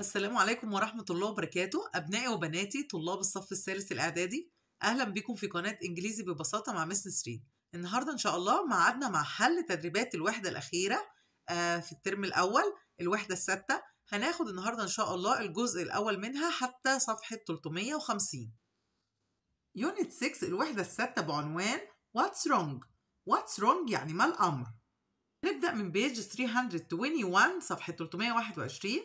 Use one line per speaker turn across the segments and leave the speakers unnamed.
السلام عليكم ورحمة الله وبركاته أبنائي وبناتي طلاب الصف الثالث الإعدادي أهلا بكم في قناة إنجليزي ببساطة مع مس نسرين النهاردة إن شاء الله معادنا مع حل تدريبات الوحدة الأخيرة آه، في الترم الأول الوحدة الثابتة هناخد النهاردة إن شاء الله الجزء الأول منها حتى صفحة 350 يونت 6 الوحدة الثابتة بعنوان What's wrong؟ What's wrong يعني ما الأمر؟ نبدأ من بيج 321 صفحة 321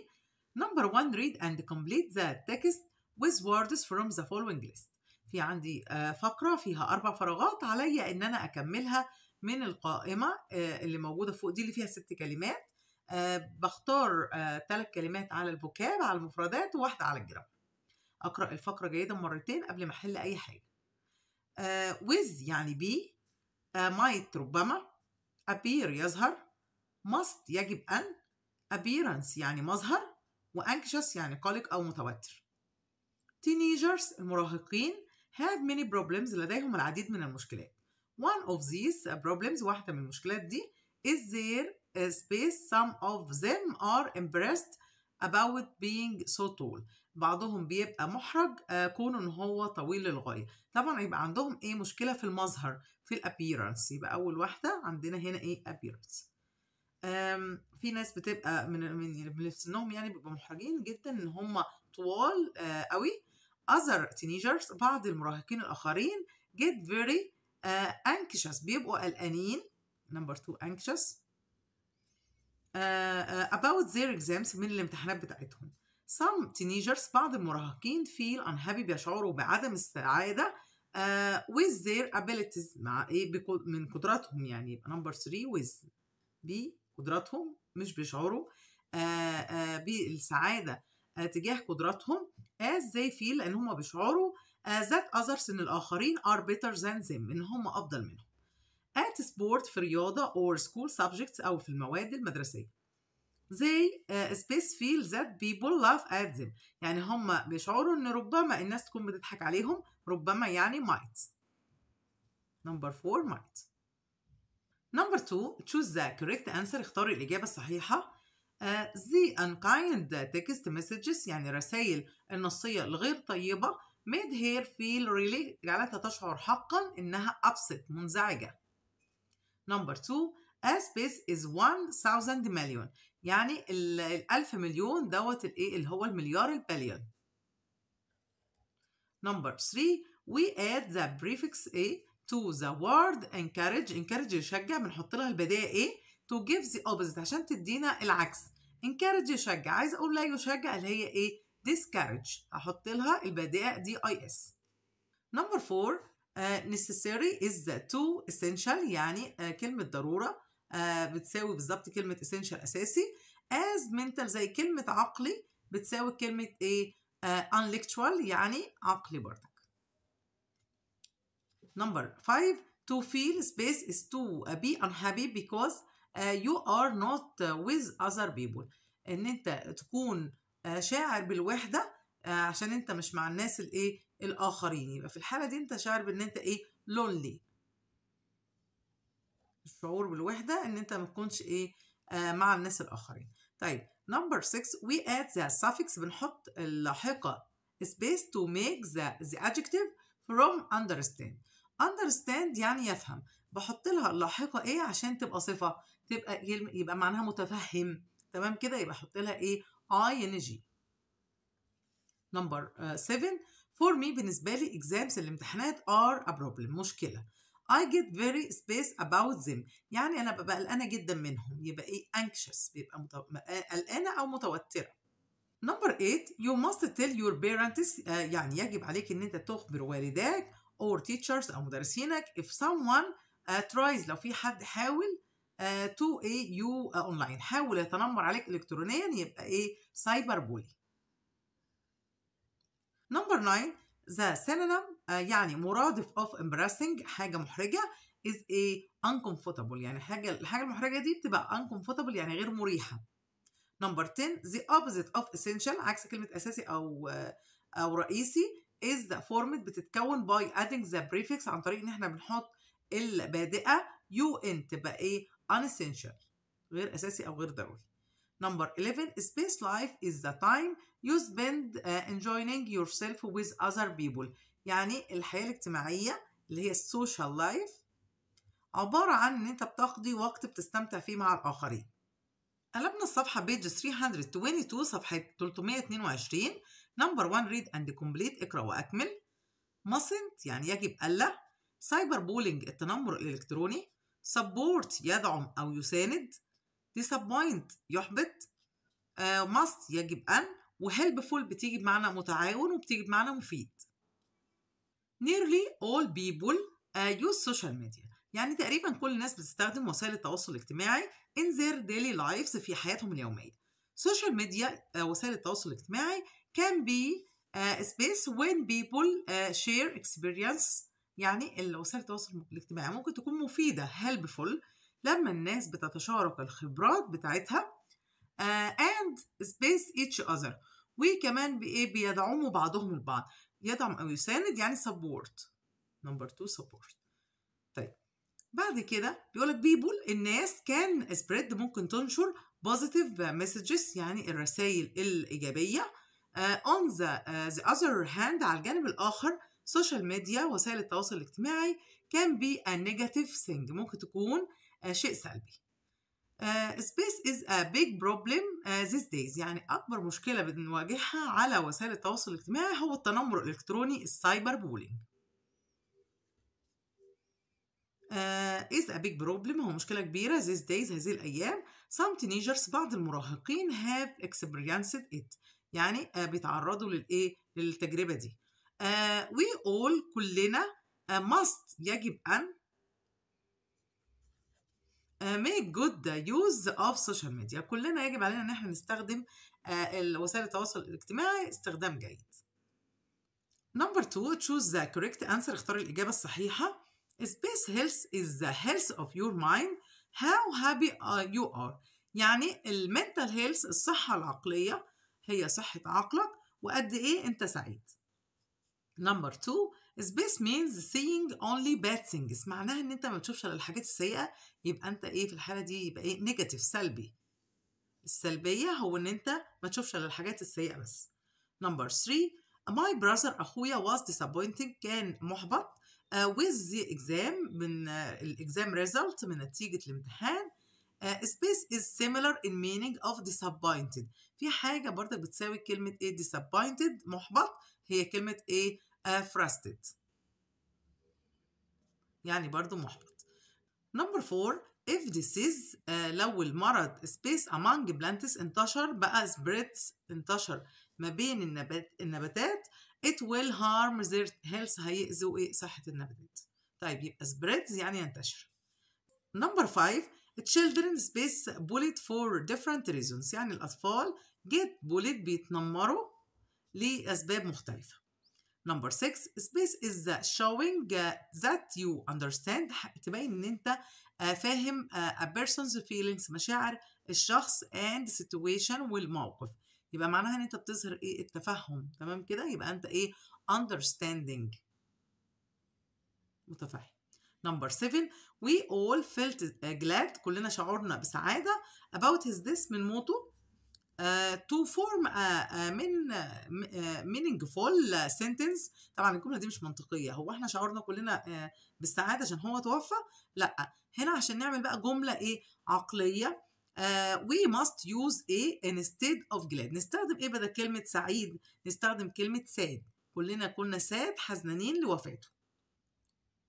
Number one, read and complete the text with words from the following list. في عندي آه، فقرة فيها أربع فراغات عليا إن أنا أكملها من القائمة آه، اللي موجودة فوق دي اللي فيها ست كلمات آه، بختار ثلاث كلمات على البوكاب على المفردات وواحدة على الجرام أقرأ الفقرة جيدا مرتين قبل ما أحل أي حاجة with يعني بي might ربما appear يظهر must يجب أن appearance يعني مظهر وانكشس يعني قلق أو متوتر. teenagers المراهقين have many problems لديهم العديد من المشكلات. One of these problems واحدة من المشكلات دي is their space some of them are embarrassed about being so tall بعضهم بيبقى محرج آه، كونه ان هو طويل للغايه طبعا يبقى عندهم ايه مشكله في المظهر في الابييرنس يبقى اول واحده عندنا هنا ايه appearance في ناس بتبقى من من يعني سنهم يعني بيبقوا محرجين جدا ان هم طوال آه، قوي other teenagers بعض المراهقين الاخرين get very uh, anxious بيبقوا قلقانين number two anxious uh, about their exams من الامتحانات بتاعتهم some teenagers بعض المراهقين feel unhappy بيشعروا بعدم السعادة uh, with their abilities مع ايه من قدراتهم يعني يبقى number three with be قدراتهم مش بيشعروا آه، آه، بالسعاده آه، تجاه قدراتهم as they feel ان هم بيشعروا that others ان الاخرين are better than them ان هم افضل منهم at sport في رياضه or school subjects او في المواد المدرسيه they space feel that people laugh at them يعني هم بيشعروا ان ربما الناس تكون بتضحك عليهم ربما يعني might number four might Number two, choose the correct answer اختار الإجابة الصحيحة uh, the unkind text messages يعني رسائل النصية الغير طيبة made her feel really جعلتها تشعر حقا إنها upset منزعجة Number two, a space is 1000 million يعني الألف مليون دوت الإيه اللي هو المليار البليون Number three, we add the prefix a to the word encourage encourage يشجع بنحط لها البدايه ايه to give the opposite عشان تدينا العكس encourage يشجع عايز اقول لا يشجع اللي هي ايه discourage احط لها البدايه دي اي اس نمبر 4 necessary is the to essential يعني uh, كلمه ضروره uh, بتساوي بالظبط كلمه essential اساسي as mental زي كلمه عقلي بتساوي كلمه ايه uh, intellectual يعني عقلي برضه Number five, to feel space is to uh, be unhappy because uh, you are not uh, with other people. ان انت تكون آه، شاعر بالوحده آه، عشان انت مش مع الناس الايه الاخرين يبقى في الحاله دي انت شاعر بان انت ايه lonely. الشعور بالوحده ان انت ما تكونش ايه آه، مع الناس الاخرين طيب number 6 we add the suffix بنحط اللاحقه space to make the, the adjective from understand understand يعني يفهم بحط لها اللاحقه ايه عشان تبقى صفه تبقى يبقى معناها متفهم تمام كده يبقى احط لها ايه ing نمبر 7 for me بالنسبه لي exams الامتحانات are a problem مشكله I get very space about them يعني أنا ببقى قلقانة جدا منهم يبقى إيه anxious بيبقى متو... آه، قلقانة أو متوترة نمبر 8 you must tell your parents uh, يعني يجب عليك إن أنت تخبر والداك or teachers أو مدرسينك if someone uh, tries لو في حد حاول uh, to a you uh, online حاول يتنمر عليك إلكترونيا يبقى إيه سايبر بولي نمبر 9 the synonym uh, يعني مرادف of embarrassing حاجة محرجة is a uncomfortable يعني حاجة الحاجة المحرجة دي بتبقى uncomfortable يعني غير مريحة نمبر 10 the opposite of essential عكس كلمة أساسي أو uh، أو رئيسي is the format بتتكون by adding the prefix عن طريق ان احنا بنحط البادئه un تبقى ايه unessential غير اساسي او غير ضروري number 11 space life is the time you spend uh, enjoying yourself with other people يعني الحياه الاجتماعيه اللي هي السوشيال لايف عباره عن ان انت بتقضي وقت بتستمتع فيه مع الاخرين قلبنا الصفحه بيج 322 صفحه 322 نمبر 1 ريد اند كومبليت اقرا واكمل mustn't يعني يجب الا سايبر بولينج التنمر الالكتروني سبورت يدعم او يساند disappoint يحبط آه، ماست uh, يجب أن وهيلبفول بتيجي بمعنى متعاون وبتيجي بمعنى مفيد nearly all people uh, use social media يعني تقريبا كل الناس بتستخدم وسائل التواصل الاجتماعي in their daily lives في حياتهم اليومية social media uh, وسائل التواصل الاجتماعي can be uh, space when people uh, share experience يعني وسائل التواصل الاجتماعي ممكن تكون مفيدة helpful لما الناس بتتشارك الخبرات بتاعتها uh, and space each other وكمان بإيه بيدعموا بعضهم البعض يدعم أو يساند يعني support number two support طيب بعد كده بيقولك people الناس كان spread ممكن تنشر positive messages يعني الرسائل الإيجابية آه، on the, آه، the other hand على الجانب الآخر social media وسائل التواصل الاجتماعي can be a negative thing ممكن تكون آه، شيء سلبي space is a big problem these days يعني أكبر مشكلة بنواجهها على وسائل التواصل الاجتماعي هو التنمر الإلكتروني السايبر بولينج is a big problem هو مشكلة كبيرة these days هذه الأيام some teenagers بعض المراهقين have experienced it يعني آه، بيتعرضوا للايه للتجربه دي وي آه، اول كلنا آه، must يجب ان make good use of social media كلنا يجب علينا ان احنا نستخدم وسائل التواصل الاجتماعي استخدام جيد number two choose the correct answer اختار الاجابه الصحيحه space health is the health of your mind how happy uh, you are يعني المنتال هيلث الصحه العقليه هي صحة عقلك وقد إيه أنت سعيد نمبر 2 is best means seeing only bad things معناها ان انت ما بتشوفش الا الحاجات السيئه يبقى انت ايه في الحاله دي يبقى ايه نيجاتيف سلبي السلبيه هو ان انت ما تشوفش الا الحاجات السيئه بس نمبر 3 my brother اخويا was disappointing كان محبط uh, with the exam من uh, الاكزام ريزلت من نتيجه الامتحان space is similar in meaning of disappointed في حاجة برضك بتساوي كلمة ايه disappointed محبط هي كلمة ايه frustrated يعني برضو محبط number four if disease uh, لو المرض space among plants انتشر بقى spreads انتشر ما بين النبات النباتات it will harm their health هيأذوا ايه صحة النباتات طيب يبقى spreads يعني ينتشر number five children's بيس bullied for different reasons يعني الأطفال get bullied بيتنمروا لأسباب مختلفة Number six space is showing that you understand تبين ان انت فاهم a person's feelings مشاعر الشخص and situation والموقف يبقى معناها ان انت بتظهر ايه التفهم تمام كده يبقى انت ايه understanding متفهم نمبر 7 we all felt glad كلنا شعرنا بسعادة about his death من موته Uh, to form a, a من a آه، meaningful sentence طبعا الجمله دي مش منطقيه هو احنا شعرنا كلنا uh, بالسعاده عشان هو توفى لا هنا عشان نعمل بقى جمله ايه عقليه uh, we must use a instead of glad نستخدم ايه بدل كلمه سعيد نستخدم كلمه sad كلنا كنا sad حزنانين لوفاته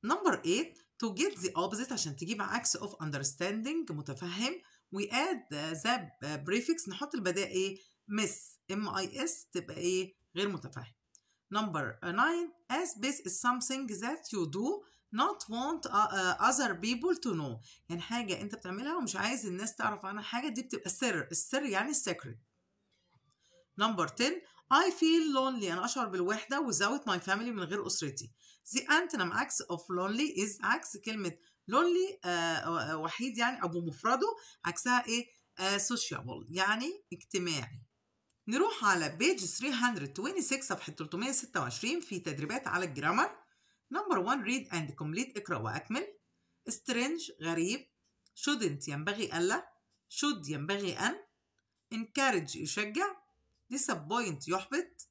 number 8 to get the opposite عشان تجيب عكس of understanding متفهم we add the prefix نحط البداية ايه miss m i s تبقى ايه غير متفهم number 9 as is something that you do not want other people to know يعني حاجة أنت بتعملها ومش عايز الناس تعرف عنها حاجة دي بتبقى سر السر يعني secret number 10 I feel lonely أنا أشعر بالوحدة without my family من غير أسرتي. The antonym عكس of lonely is عكس كلمة lonely uh, وحيد يعني أو بمفرده عكسها إيه؟ uh, sociable يعني اجتماعي. نروح على بيج 326 صفحة 326 في تدريبات على الجرامر. Number one read and complete اقرأ وأكمل. strange غريب. shouldn't ينبغي ألا. should ينبغي أن. encourage يشجع. disappoint يحبط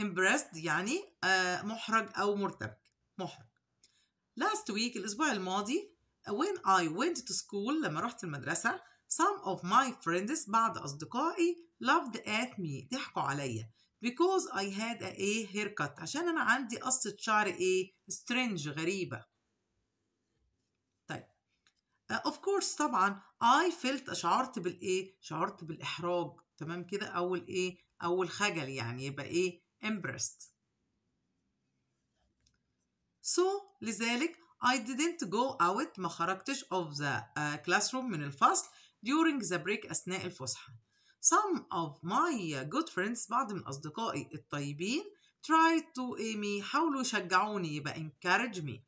impressed يعني آه، محرج أو مرتبك محرج last week الأسبوع الماضي when I went to school لما رحت المدرسة some of my friends بعض أصدقائي loved at me ضحكوا عليا because I had a, a haircut عشان أنا عندي قصة شعر إيه strange غريبة طيب uh, of course طبعا I felt شعرت بالإيه شعرت بالإحراج تمام كده أو الإيه أو الخجل يعني يبقى إيه embarrassed so لذلك I didn't go out ما خرجتش of the uh, classroom من الفصل during the break أثناء الفسحة some of my good friends بعض من أصدقائي الطيبين tried to me حاولوا يشجعوني يبقى encourage me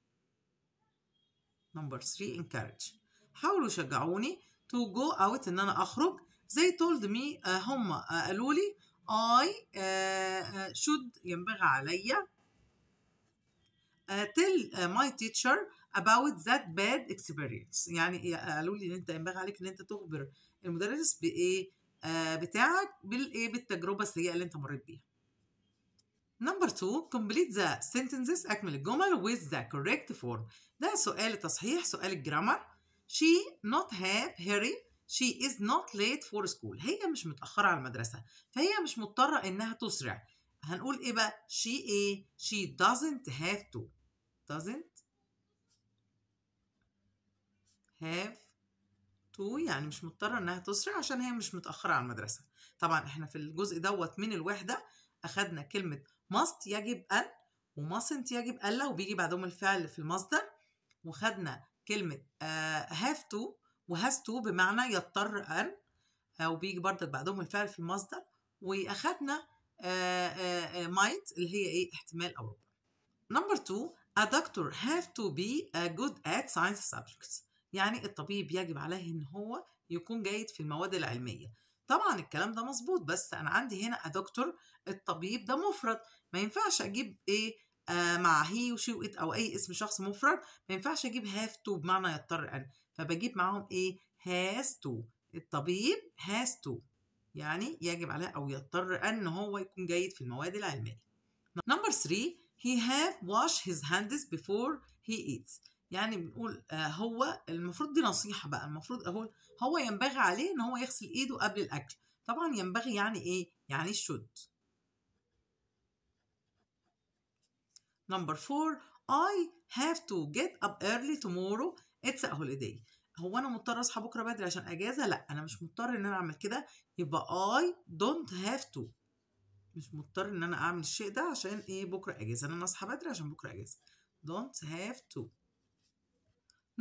number three encourage حاولوا يشجعوني to go out ان انا اخرج they told me uh, هم uh, قالوا لي I آه، آه، should ينبغي علي آه، tell my teacher about that bad experience يعني إيه، قالوا لي ان انت ينبغي عليك ان انت تخبر المدرس بايه بتاعك بالايه بالتجربه السيئه اللي انت مريت بيها Number two, complete the sentences أكمل الجمل with the correct form. ده سؤال التصحيح سؤال الجرامر. She not have hearing she is not late for school هي مش متأخرة على المدرسة فهي مش مضطرة إنها تسرع هنقول إيه بقى she إيه she doesn't have to doesn't have to يعني مش مضطرة إنها تسرع عشان هي مش متأخرة على المدرسة طبعا إحنا في الجزء دوت من الوحدة أخدنا كلمة must يجب أن ومصنت يجب ألا وبيجي بعدهم الفعل في المصدر وخدنا كلمة uh, have to وهاز تو بمعنى يضطر أن آه، وبيجي برضك بعدهم الفعل في المصدر وأخدنا آه، آه، might اللي هي إيه احتمال أو ربما نمبر 2 a doctor have to be good at science subjects يعني الطبيب يجب عليه ان هو يكون جيد في المواد العلميه طبعا الكلام ده مظبوط بس انا عندي هنا دكتور الطبيب ده مفرد ما ينفعش اجيب ايه مع هي وشي او اي اسم شخص مفرد ما ينفعش اجيب هاف تو بمعنى يضطر ان فبجيب معاهم ايه has to الطبيب has to يعني يجب عليه او يضطر ان هو يكون جيد في المواد العلميه نمبر 3 he have wash his hands before he eats يعني بنقول آه، هو المفروض دي نصيحه بقى المفروض اقول هو ينبغي عليه ان هو يغسل ايده قبل الاكل طبعا ينبغي يعني ايه يعني should نمبر 4 I have to get up early tomorrow اتس ا هوليداي هو انا مضطر اصحى بكره بدري عشان اجازه لا انا مش مضطر ان انا اعمل كده يبقى اي دونت هاف تو مش مضطر ان انا اعمل الشيء ده عشان ايه بكره اجازه انا اصحى بدري عشان بكره اجازه don't have to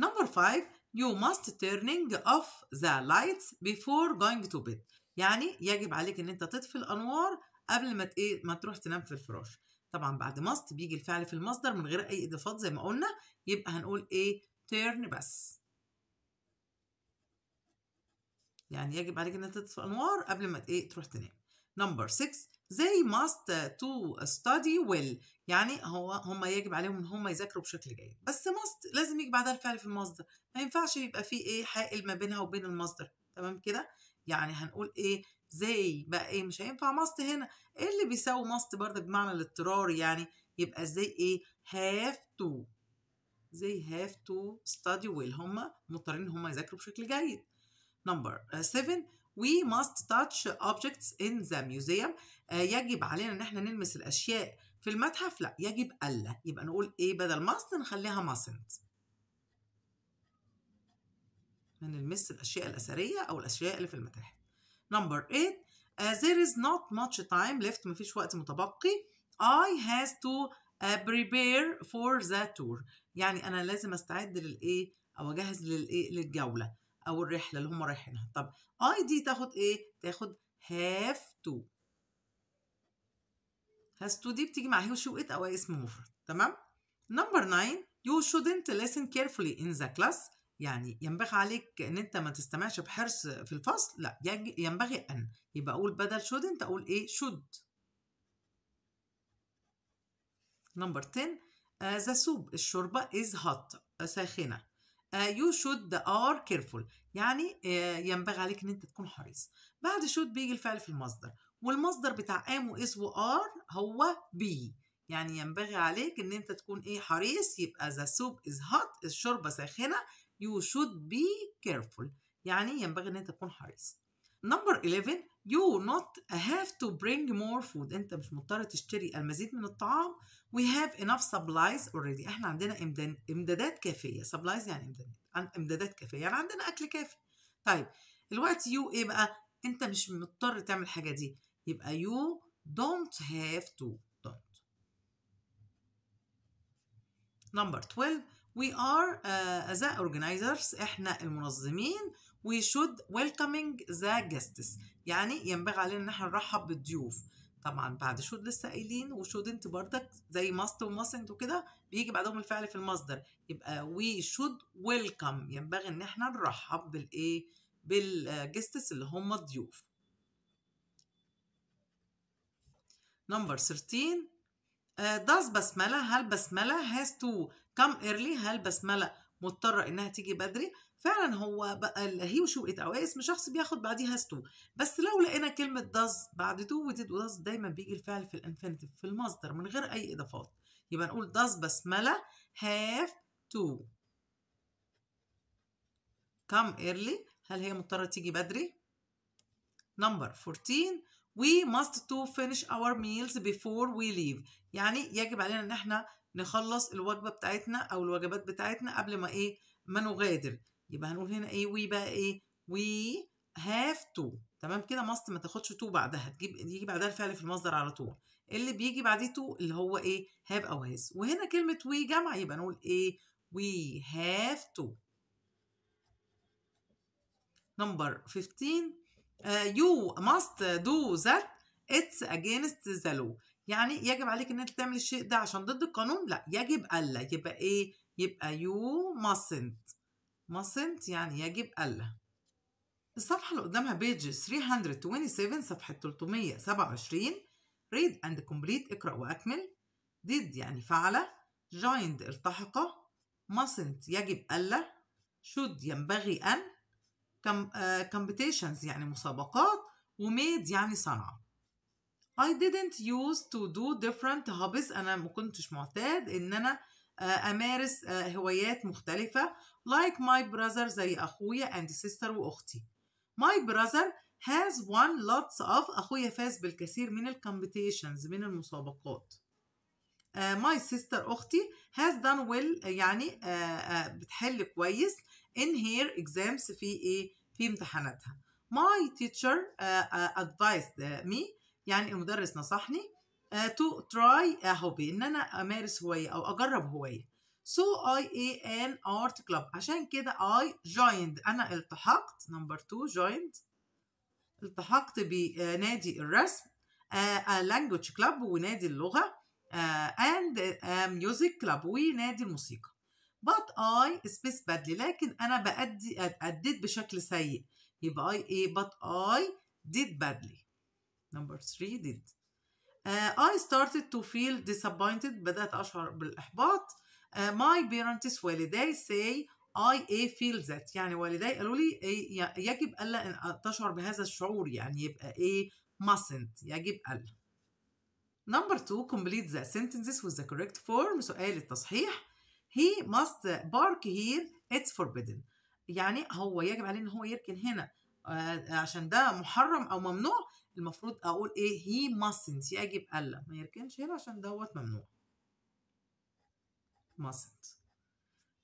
number five you must turning off the lights before going to bed يعني يجب عليك ان انت تطفي الانوار قبل ما ايه ما تروح تنام في الفراش طبعا بعد must بيجي الفعل في المصدر من غير اي اضافات زي ما قلنا يبقى هنقول ايه تيرن بس يعني يجب عليك ان انت تطفي انوار قبل ما ايه تروح تنام نمبر 6 زي ماست تو ستادي ويل يعني هو هم يجب عليهم ان هم يذاكروا بشكل جيد بس ماست لازم يجي بعدها الفعل في المصدر ما ينفعش يبقى في ايه حائل ما بينها وبين المصدر تمام كده يعني هنقول ايه زي بقى ايه مش هينفع ماست هنا ايه اللي بيساوي ماست برضه بمعنى الاضطرار يعني يبقى زي ايه هاف تو they have to study well هم مضطرين ان هم يذاكروا بشكل جيد number uh, seven we must touch objects in the museum uh, يجب علينا ان احنا نلمس الاشياء في المتحف لا يجب الا يبقى نقول ايه بدل must نخليها mustn't ما الاشياء الاثريه او الاشياء اللي في المتاحف number eight uh, there is not much time left مفيش وقت متبقي I has to uh, prepare for the tour يعني انا لازم استعد للايه او اجهز للايه للجوله او الرحله اللي هم رايحينها طب اي دي تاخد ايه تاخد هاف تو هاف تو دي بتيجي مع هي ات او اسم مفرد تمام نمبر 9 يو شودنت listen كيرفولي ان ذا كلاس يعني ينبغي عليك ان انت ما تستمعش بحرص في الفصل لا ينبغي ان يبقى اقول بدل شودنت اقول ايه شود نمبر 10 آه، the soup الشوربة is hot آه، ساخنة آه، you should are careful يعني ينبغي عليك ان انت تكون حريص بعد should بيجي الفعل في المصدر والمصدر بتاع am و is و are هو be يعني ينبغي عليك ان انت تكون ايه حريص يبقى the soup is hot الشوربة ساخنة you should be careful يعني ينبغي ان انت تكون حريص number 11 you not have to bring more food انت مش مضطر تشتري المزيد من الطعام we have enough supplies already احنا عندنا امدادات كافيه supplies يعني امدادات امدادات كافيه يعني عندنا اكل كافي طيب الوقت you ايه بقى انت مش مضطر تعمل الحاجه دي يبقى you don't have to don't number 12 we are uh, the organizers احنا المنظمين we should welcoming the guests يعني ينبغي علينا ان احنا نرحب بالضيوف طبعا بعد should لسه قايلين وشود انت بردك زي must وmustn't وكده بيجي بعدهم الفعل في المصدر يبقى we should welcome ينبغي ان احنا نرحب بالايه بالجستس اللي هم الضيوف نمبر 13 آه، does بسملة هل بسملة has to come early هل بسملة مضطرة انها تيجي بدري فعلا هو بقى هي وشو ات او اسم شخص بياخد بعديها ستو بس لو لقينا كلمه داز بعد دو وديد وداز دايما بيجي الفعل في الانفينيتيف في المصدر من غير اي اضافات يبقى نقول داز بسمله هاف تو كم ايرلي هل هي مضطره تيجي بدري نمبر 14 وي ماست تو فينيش اور ميلز بيفور وي ليف يعني يجب علينا ان احنا نخلص الوجبه بتاعتنا او الوجبات بتاعتنا قبل ما ايه ما نغادر يبقى هنقول هنا ايه وي بقى ايه وي هاف تو تمام كده ماست ما تاخدش تو بعدها تجيب يجي بعدها الفعل في المصدر على طول اللي بيجي بعديه تو اللي هو ايه هاف او هاز وهنا كلمه وي جمع يبقى نقول ايه وي هاف تو نمبر 15 يو ماست دو ذات اتس اجينست ذا لو يعني يجب عليك ان انت تعمل الشيء ده عشان ضد القانون لا يجب الا يبقى ايه يبقى يو ماستنت mustn't يعني يجب ألا الصفحة اللي قدامها بيج 327 صفحة 327 read and complete اقرأ وأكمل did يعني فعلة joined التحق mustn't يجب ألا should ينبغي أن آه، competitions يعني مسابقات و made يعني صنعة I didn't use to do different hobbies أنا ما كنتش معتاد إن أنا آه، امارس آه، هوايات مختلفه like my brother زي اخويا and sister واختي my brother has won lots of اخويا فاز بالكثير من الكمبيتيشنز من المسابقات uh, my sister اختي has done well يعني uh, uh, بتحل كويس in her exams في ايه في امتحاناتها my teacher uh, uh, advised me يعني المدرس نصحني تو تراي هوبي ان انا امارس هوايه او اجرب هوايه سو اي اي ان ارت كلاب عشان كده اي جويند انا التحقت نمبر 2 جويند التحقت بنادي الرسم لانجوج uh, كلاب ونادي اللغه اند ميوزك كلاب ونادي الموسيقى but I space badly لكن أنا بأدي أديت بشكل سيء يبقى اي إيه but I did badly number 3 did I started to feel disappointed بدأت أشعر بالإحباط uh, My parents والدي say I a feel that يعني والدي قالوا لي يجب ألا أن تشعر بهذا الشعور يعني يبقى a mustn't يجب ألا Number two complete the sentences with the correct form سؤال التصحيح He must bark here it's forbidden يعني هو يجب عليه ان هو يركن هنا عشان ده محرم او ممنوع المفروض اقول ايه هي mustn't يجب الا ما يركنش هنا عشان دوت ممنوع mustn't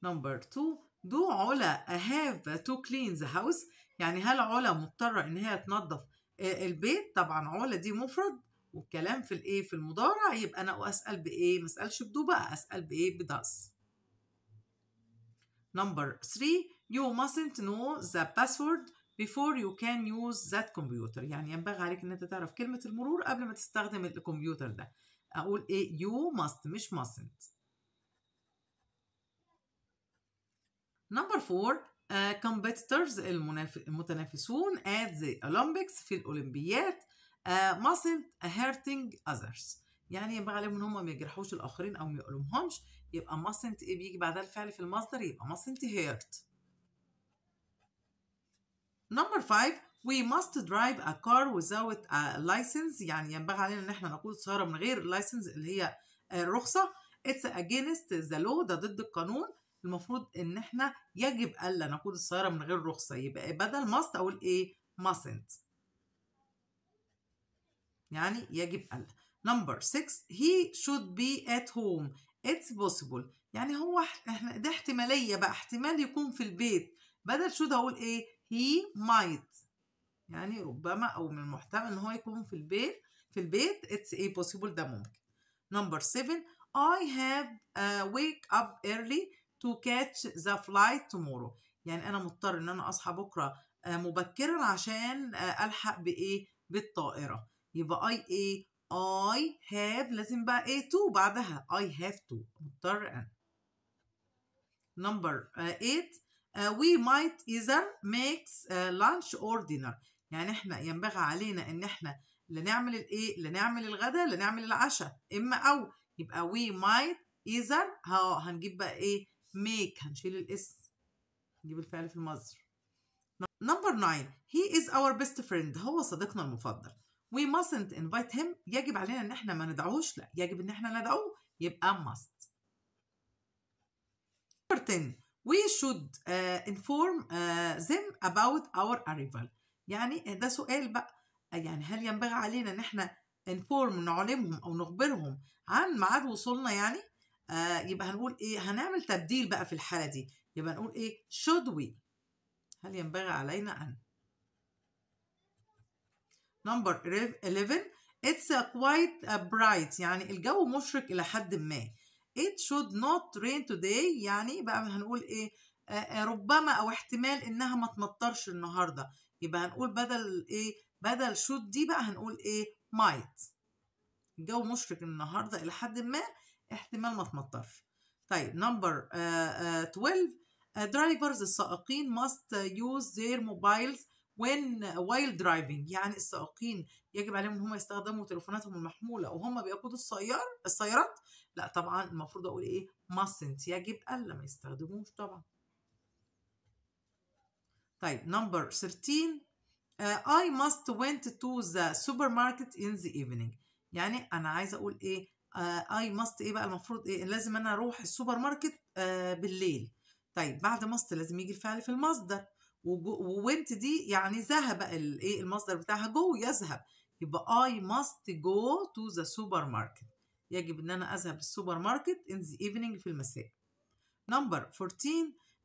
number two do علا have to clean the house يعني هل علا مضطرة ان هي تنظف البيت طبعا علا دي مفرد والكلام في الايه في المضارع يبقى انا اسال بايه ما اسالش بدو بقى اسال بايه بداس number 3 you mustn't know the password before you can use that computer يعني ينبغي عليك ان انت تعرف كلمة المرور قبل ما تستخدم الكمبيوتر ده اقول ايه you must مش mustn't number four uh, competitors المتنافسون at the Olympics في الأولمبيات uh, mustn't hurting others يعني ينبغي عليهم ان هم ما يجرحوش الاخرين او ما يؤلمهمش يبقى mustn't ايه بيجي بعدها الفعل في المصدر يبقى mustn't hurt Number five, we must drive a car without a license يعني ينبغي علينا إن إحنا نقود سيارة من غير لايسنس اللي هي الرخصة. آه، it's against the law ده ضد القانون. المفروض إن إحنا يجب ألا نقود السيارة من غير رخصة يبقى بدل must أقول إيه mustn't. يعني يجب ألا. Number 6 he should be at home it's possible يعني هو احنا ده احتمالية بقى احتمال يكون في البيت بدل should اقول ايه he might يعني ربما أو من المحتمل إن هو يكون في البيت في البيت it's a possible ده ممكن number 7 I have uh, wake up early to catch the flight tomorrow يعني أنا مضطر إن أنا أصحى بكرة آه، مبكرا عشان آه، ألحق بإيه بالطائرة يبقى I إيه I have لازم بقى A to بعدها I have to مضطر أنا number 8 آه، آه، we might either makes آه، lunch or dinner يعني احنا ينبغي علينا ان احنا لنعمل الايه لنعمل الغداء لنعمل العشاء اما او يبقى we might either هنجيب بقى ايه make هنشيل الاس نجيب الفعل في المصدر نمبر 9 هي از اور بيست فريند هو صديقنا المفضل وي mustn't invite him يجب علينا ان احنا ما ندعوهوش لا يجب ان احنا ندعوه يبقى must نمبر 10 we should uh, inform uh, them about our arrival يعني ده سؤال بقى يعني هل ينبغي علينا ان احنا inform نعلمهم او نخبرهم عن ميعاد وصولنا يعني uh, يبقى هنقول ايه هنعمل تبديل بقى في الحاله دي يبقى نقول ايه should we هل ينبغي علينا ان number 11 it's a quite uh, bright يعني الجو مشرق الى حد ما it should not rain today يعني بقى هنقول ايه آه، آه، ربما او احتمال انها ما تمطرش النهارده يبقى هنقول بدل ايه بدل should دي بقى هنقول ايه might الجو مشرق النهارده الى حد ما احتمال ما تمطرش طيب نمبر 12 آه، drivers السائقين must use their mobiles when while driving يعني السائقين يجب عليهم ان هم يستخدموا تليفوناتهم المحموله وهم بيقودوا السيار السيارات لا طبعا المفروض اقول ايه mustn't يجب الا ما يستخدموش طبعا طيب نمبر 13 uh, I must went to the supermarket in the evening يعني انا عايزه اقول ايه اي uh, ماست ايه بقى المفروض ايه لازم انا اروح السوبر ماركت uh, آه، بالليل طيب بعد ماست لازم يجي الفعل في المصدر وونت دي يعني ذهب الايه المصدر بتاعها جو يذهب يبقى اي ماست جو تو ذا سوبر ماركت يجب ان انا اذهب السوبر ماركت in the evening في المساء number 14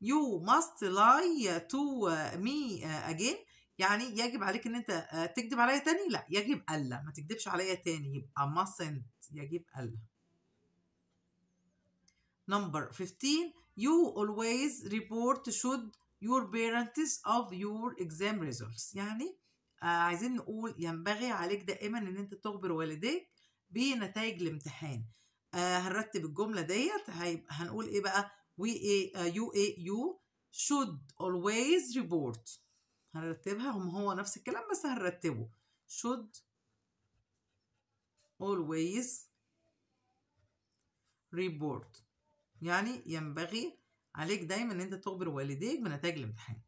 you must lie to me uh, again يعني يجب عليك ان انت uh, تكذب عليا تاني لا يجب الا ما تكذبش عليا تاني يبقى mustn't يجب الا number 15 you always report should your parents of your exam results يعني uh, عايزين نقول ينبغي عليك دائما ان انت تخبر والديك بنتائج الامتحان آه هنرتب الجملة ديت هنقول ايه بقى we a uh, you a you should always report هنرتبها هم هو نفس الكلام بس هنرتبه should always report يعني ينبغي عليك دايما ان انت تخبر والديك بنتائج الامتحان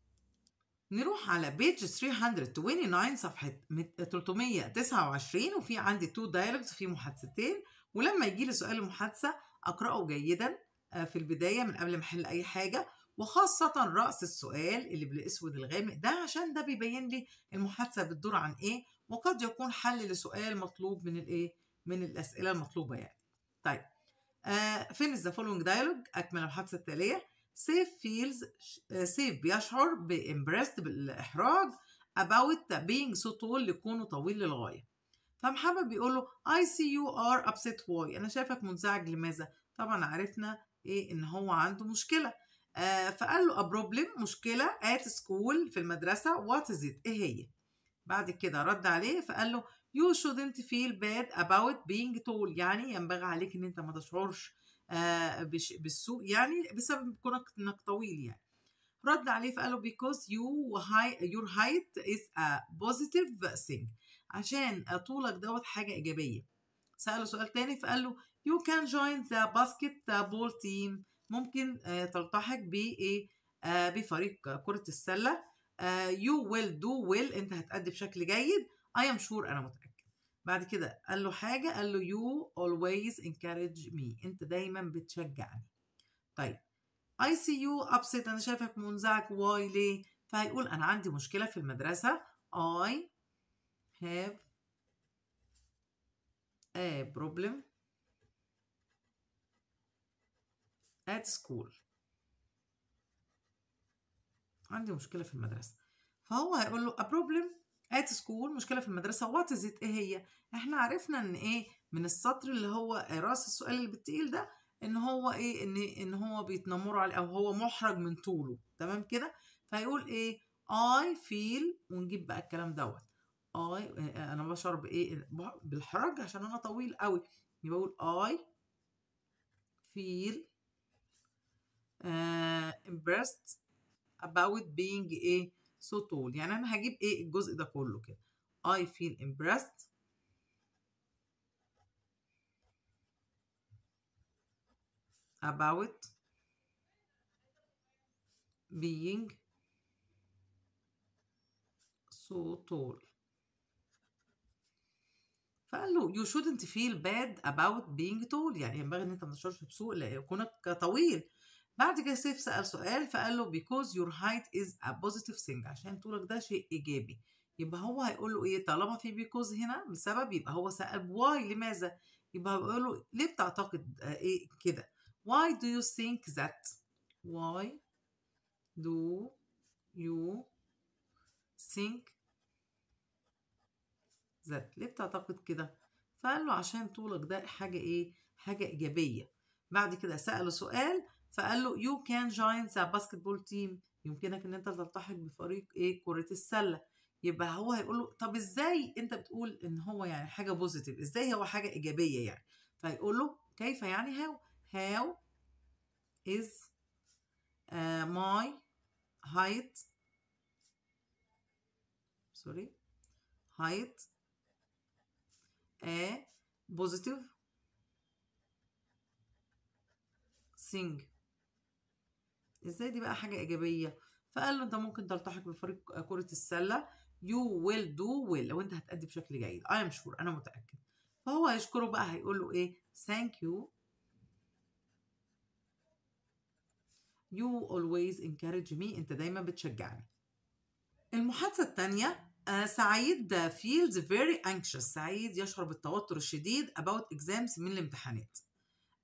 نروح على بيج 329 صفحة 329 وفي عندي تو دايلوجز في محادثتين ولما يجي لي سؤال المحادثة أقرأه جيدا آه، في البداية من قبل ما أحل أي حاجة وخاصة رأس السؤال اللي بالأسود الغامق ده عشان ده بيبين لي المحادثة بتدور عن إيه وقد يكون حل لسؤال مطلوب من الإيه من الأسئلة المطلوبة يعني. طيب آه، فين ذا فولوينج دايلوج أكمل المحادثة التالية سيف فيلز سيف بيشعر بإمبرست بالإحراج about being so tall لكونه طويل للغاية فمحمد بيقول له I see you are upset why أنا شايفك منزعج لماذا طبعا عرفنا إيه إن هو عنده مشكلة آه فقال له a problem مشكلة at school في المدرسة what is it إيه هي بعد كده رد عليه فقال له you shouldn't feel bad about being tall يعني ينبغي عليك إن أنت ما تشعرش آه، بالسوق يعني بسبب كونك انك طويل يعني رد عليه فقال له because you high, your height is a positive thing عشان طولك دوت حاجة إيجابية سأله سؤال تاني فقال له you can join the basketball team ممكن آه، تلتحق بإيه آه، بفريق كرة السلة you will do well أنت هتأدي بشكل جيد I am sure أنا متأكد بعد كده قال له حاجة قال له you always encourage me أنت دايما بتشجعني طيب I see you upset أنا شايفك منزعج why ليه فهيقول أنا عندي مشكلة في المدرسة I have a problem at school عندي مشكلة في المدرسة فهو هيقول له a problem هات سكول مشكله في المدرسه وات از ايه هي احنا عرفنا ان ايه من السطر اللي هو راس السؤال اللي بالتقيل ده ان هو ايه ان ان هو بيتنمروا عليه او هو محرج من طوله تمام كده فيقول ايه اي فيل ونجيب بقى الكلام دوت اي آه، انا بشعر بايه بالحرج عشان انا طويل قوي يبقى اقول اي فيل امبرست اباوت بينج ايه so tall يعني انا هجيب ايه الجزء ده كله كده I feel impressed about being so tall فقال له you shouldn't feel bad about being tall يعني ينبغي ان انت ما تشعرش بسوء لكونك طويل بعد كده سيف سأل سؤال فقال له because your height is a positive thing عشان طولك ده شيء إيجابي يبقى هو هيقول له إيه طالما في because هنا بسبب يبقى هو سأل why لماذا يبقى هيقول له ليه بتعتقد إيه كده why do you think that why do you think that ليه بتعتقد كده فقال له عشان طولك ده حاجة إيه حاجة إيجابية بعد كده سأله سؤال فقال له يو كان جوين ذا باسكتبول تيم يمكنك ان انت تلتحق بفريق ايه كرة السلة يبقى هو هيقول له طب ازاي انت بتقول ان هو يعني حاجة بوزيتيف ازاي هو حاجة ايجابية يعني فيقول له كيف يعني هاو هاو از ماي هايت سوري هايت ا بوزيتيف positive ازاي دي بقى حاجه ايجابيه فقال له انت ممكن تلتحق بفريق كره السله يو ويل دو ويل لو انت هتأدي بشكل جيد اي ام شور انا متاكد فهو هيشكره بقى هيقول له ايه ثانك يو يو always encourage me انت دايما بتشجعني المحادثه الثانيه آه، سعيد feels very anxious سعيد يشعر بالتوتر الشديد about exams من الامتحانات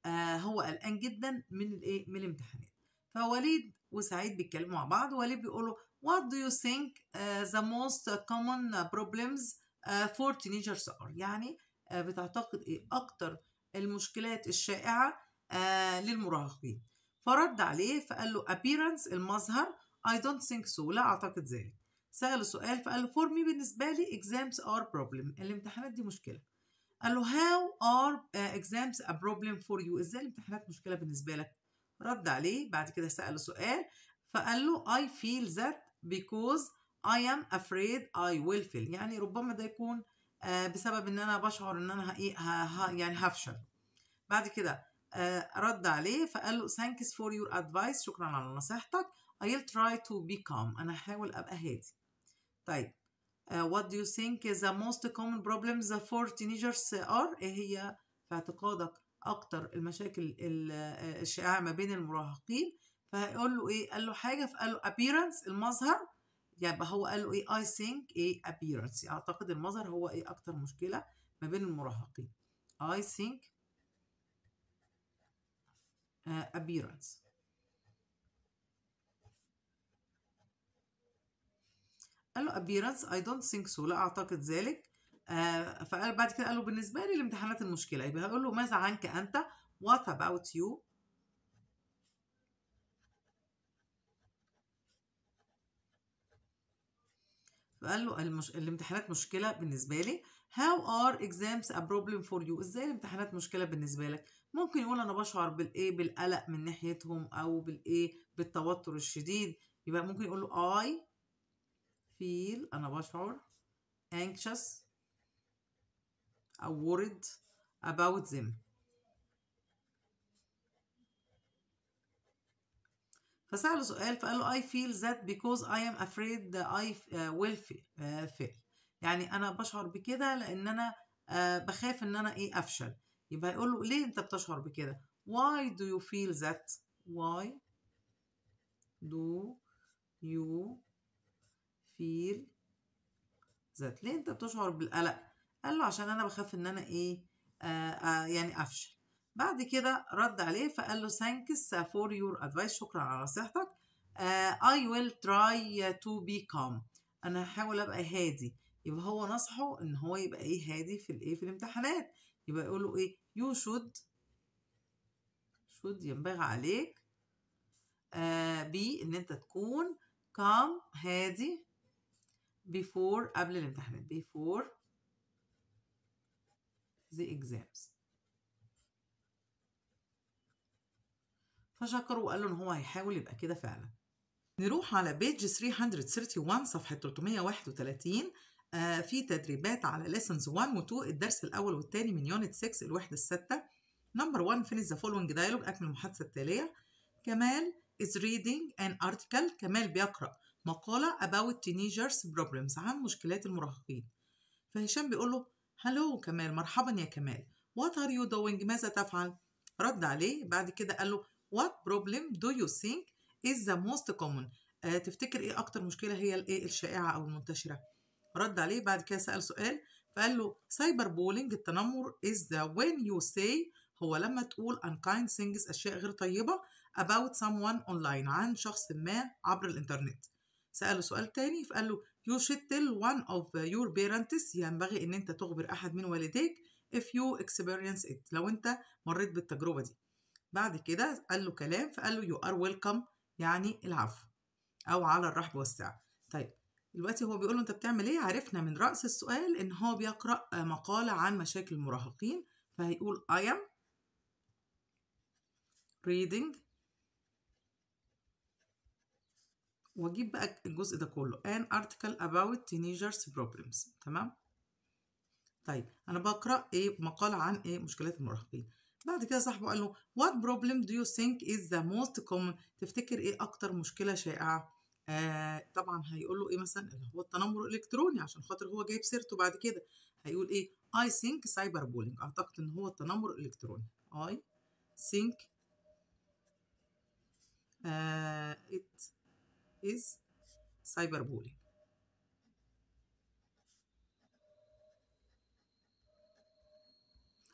آه، هو قلقان جدا من الايه من الامتحانات فوليد وسعيد بيتكلموا مع بعض وليد بيقول له what do you think uh, the most common problems uh, for teenagers are يعني uh, بتعتقد ايه اكتر المشكلات الشائعة uh, للمراهقين فرد عليه فقال له appearance المظهر I don't think so لا أعتقد ذلك سأله سؤال فقال له for me بالنسبة لي exams are problem الامتحانات دي مشكلة قال له how are uh, exams a problem for you ازاي الامتحانات مشكلة بالنسبة لك رد عليه بعد كده سأله سؤال فقال له I feel that because I am afraid I will fail يعني ربما ده يكون آه، بسبب ان انا بشعر ان انا ايه يعني هفشل بعد كده آه، رد عليه فقال له thanks for your advice شكرا على نصيحتك I'll try to be calm انا هحاول ابقى هادي طيب uh, what do you think is the most common problems for teenagers are ايه هي في اعتقادك اكتر المشاكل آه، الشائعه ما بين المراهقين فهيقول له ايه قال له حاجه فقال له ابييرنس المظهر يبقى هو قال له ايه اي ثينك ايه ابييرنس اعتقد المظهر هو ايه اكتر مشكله ما بين المراهقين اي ثينك ابييرنس قال له appearance I don't think so لا أعتقد ذلك آه، فقال بعد كده قال له بالنسبه لي الامتحانات المشكله يبقى هقول له ماذا عنك انت وات اباوت يو فقال له المش... الامتحانات مشكله بالنسبه لي هاو ار exams a problem for you ازاي الامتحانات مشكله بالنسبه لك ممكن يقول انا بشعر بالايه بالقلق من ناحيتهم او بالايه بالتوتر الشديد يبقى ممكن يقول له I feel انا بشعر anxious أو worried about them فسأله سؤال فقال له I feel that because I am afraid I uh, will uh, fail يعني أنا بشعر بكده لأن أنا uh, بخاف إن أنا إيه أفشل يبقى يقول له ليه أنت بتشعر بكده why do you feel that why do you feel that ليه أنت بتشعر بالقلق قال له عشان انا بخاف ان انا ايه آه آه يعني افشل بعد كده رد عليه فقال له ثانكس فور يور ادفايس شكرا على نصيحتك اي ويل تراي تو بي كام انا هحاول ابقى هادي يبقى هو نصحه ان هو يبقى ايه هادي في الايه في الامتحانات يبقى يقول له ايه يو شود شود ينبغي عليك آه بي ان انت تكون كام هادي بيفور قبل الامتحانات بيفور the exams فشكر وقال ان هو هيحاول يبقى كده فعلا نروح على بيج 331 صفحة 331 آه في تدريبات على lessons 1 و 2 الدرس الأول والثاني من يونت 6 الوحدة الستة نمبر 1 finish the following dialogue أكمل المحادثة التالية كمال is reading an article كمال بيقرأ مقالة about teenagers problems عن مشكلات المراهقين فهشام بيقول له هلو كمال مرحبا يا كمال وات ار يو doing ماذا تفعل رد عليه بعد كده قال له وات بروبلم دو يو ثينك از ذا موست كومن تفتكر ايه اكتر مشكله هي الايه الشائعه او المنتشره رد عليه بعد كده سال سؤال فقال له سايبر بولينج التنمر از ذا when يو say هو لما تقول unkind things اشياء غير طيبه about someone online عن شخص ما عبر الانترنت سأله سؤال تاني فقال له You should tell one of your parents ينبغي إن أنت تخبر أحد من والديك if you experience it لو أنت مريت بالتجربة دي بعد كده قال له كلام فقال له you are welcome يعني العفو أو على الرحب والسعة طيب دلوقتي هو بيقول له أنت بتعمل إيه؟ عرفنا من رأس السؤال إن هو بيقرأ مقالة عن مشاكل المراهقين فهيقول I am reading واجيب بقى الجزء ده كله an article about teenagers problems تمام طيب انا بقرا ايه مقال عن ايه مشكلات المراهقين بعد كده صاحبه قال له what problem do you think is the most common تفتكر ايه اكتر مشكله شائعه آه طبعا هيقول له ايه مثلا اللي هو التنمر الالكتروني عشان خاطر هو جايب سيرته بعد كده هيقول ايه I think cyber bullying اعتقد ان هو التنمر الالكتروني I think uh, it is cyberbullying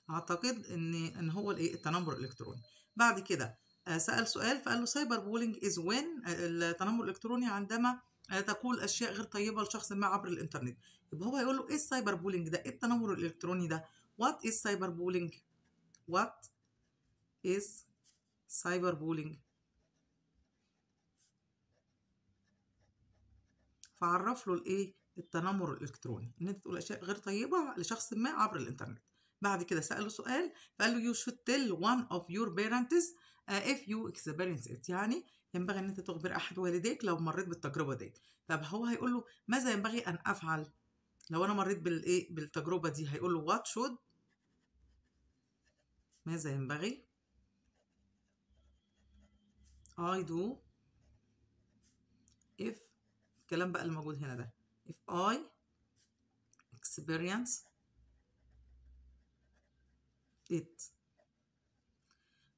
اعتقد ان ان هو الايه التنمر الالكتروني بعد كده آه، سال سؤال فقال له سايبر بولينج از وين التنمر الالكتروني عندما آه، تقول اشياء غير طيبه لشخص ما عبر الانترنت يبقى هو هيقول له ايه السايبر بولينج ده ايه التنمر الالكتروني ده وات از سايبر بولينج وات از سايبر بولينج فعرف له الايه التنمر الالكتروني ان انت تقول اشياء غير طيبه لشخص ما عبر الانترنت بعد كده ساله سؤال فقال له يو شود تيل وان اوف يور بيرنتس اف يو اكسبيرينس ات يعني ينبغي ان انت تخبر احد والديك لو مريت بالتجربه ديت طب هو هيقول له ماذا ينبغي ان افعل لو انا مريت بالايه بالتجربه دي هيقول له وات شود ماذا ينبغي اي دو اف الكلام بقى الموجود هنا ده if I experience it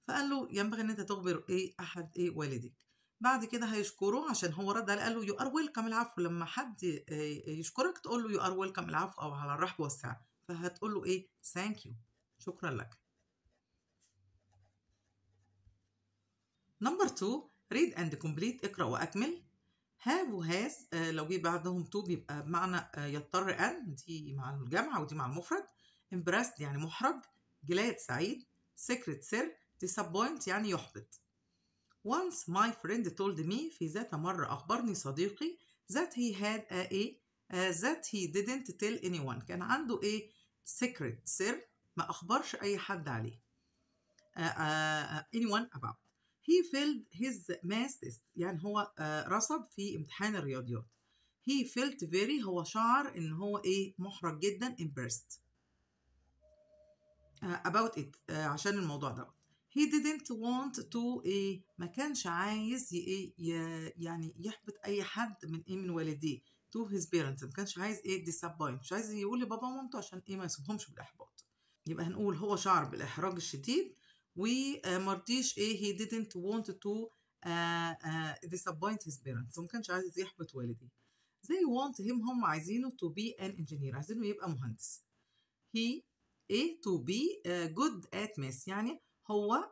فقال له ينبغي ان انت تخبر ايه احد ايه والديك بعد كده هيشكره عشان هو رد قال له يو ار ويلكم العفو لما حد آه، يشكرك تقول له يو ار ويلكم العفو او على الرحب والسعه فهتقول له ايه ثانك يو شكرا لك نمبر 2 read and complete اقرا واكمل هاف وهاز آه، لو جه بعدهم تو بيبقى بمعنى آه، يضطر ان دي مع الجمع ودي مع المفرد امبرست يعني محرج جلاد سعيد سكرت سر disappoint يعني يحبط Once my friend told me في ذات مرة أخبرني صديقي that he had a, a آه، that he didn't tell anyone كان عنده ايه secret سر ما أخبرش أي حد عليه uh, uh, anyone about he filled his math test يعني هو آه، رصد في امتحان الرياضيات he felt very هو شعر ان هو ايه محرج جدا embarrassed آه، about it آه، عشان الموضوع دوت he didn't want to ايه ما كانش عايز ايه يعني يحبط اي حد من ايه من والديه to his parents ما كانش عايز ايه disappoint مش عايز يقول لبابا ومامته عشان ايه ما يسيبهمش بالاحباط يبقى هنقول هو شعر بالاحراج الشديد ومرضيش ايه هي didn't want to uh, uh, disappoint his parents وما كانش عايز يحبط والدي they want him هم عايزينه to be an engineer عايزينه يبقى مهندس he ايه to be uh, good at math يعني هو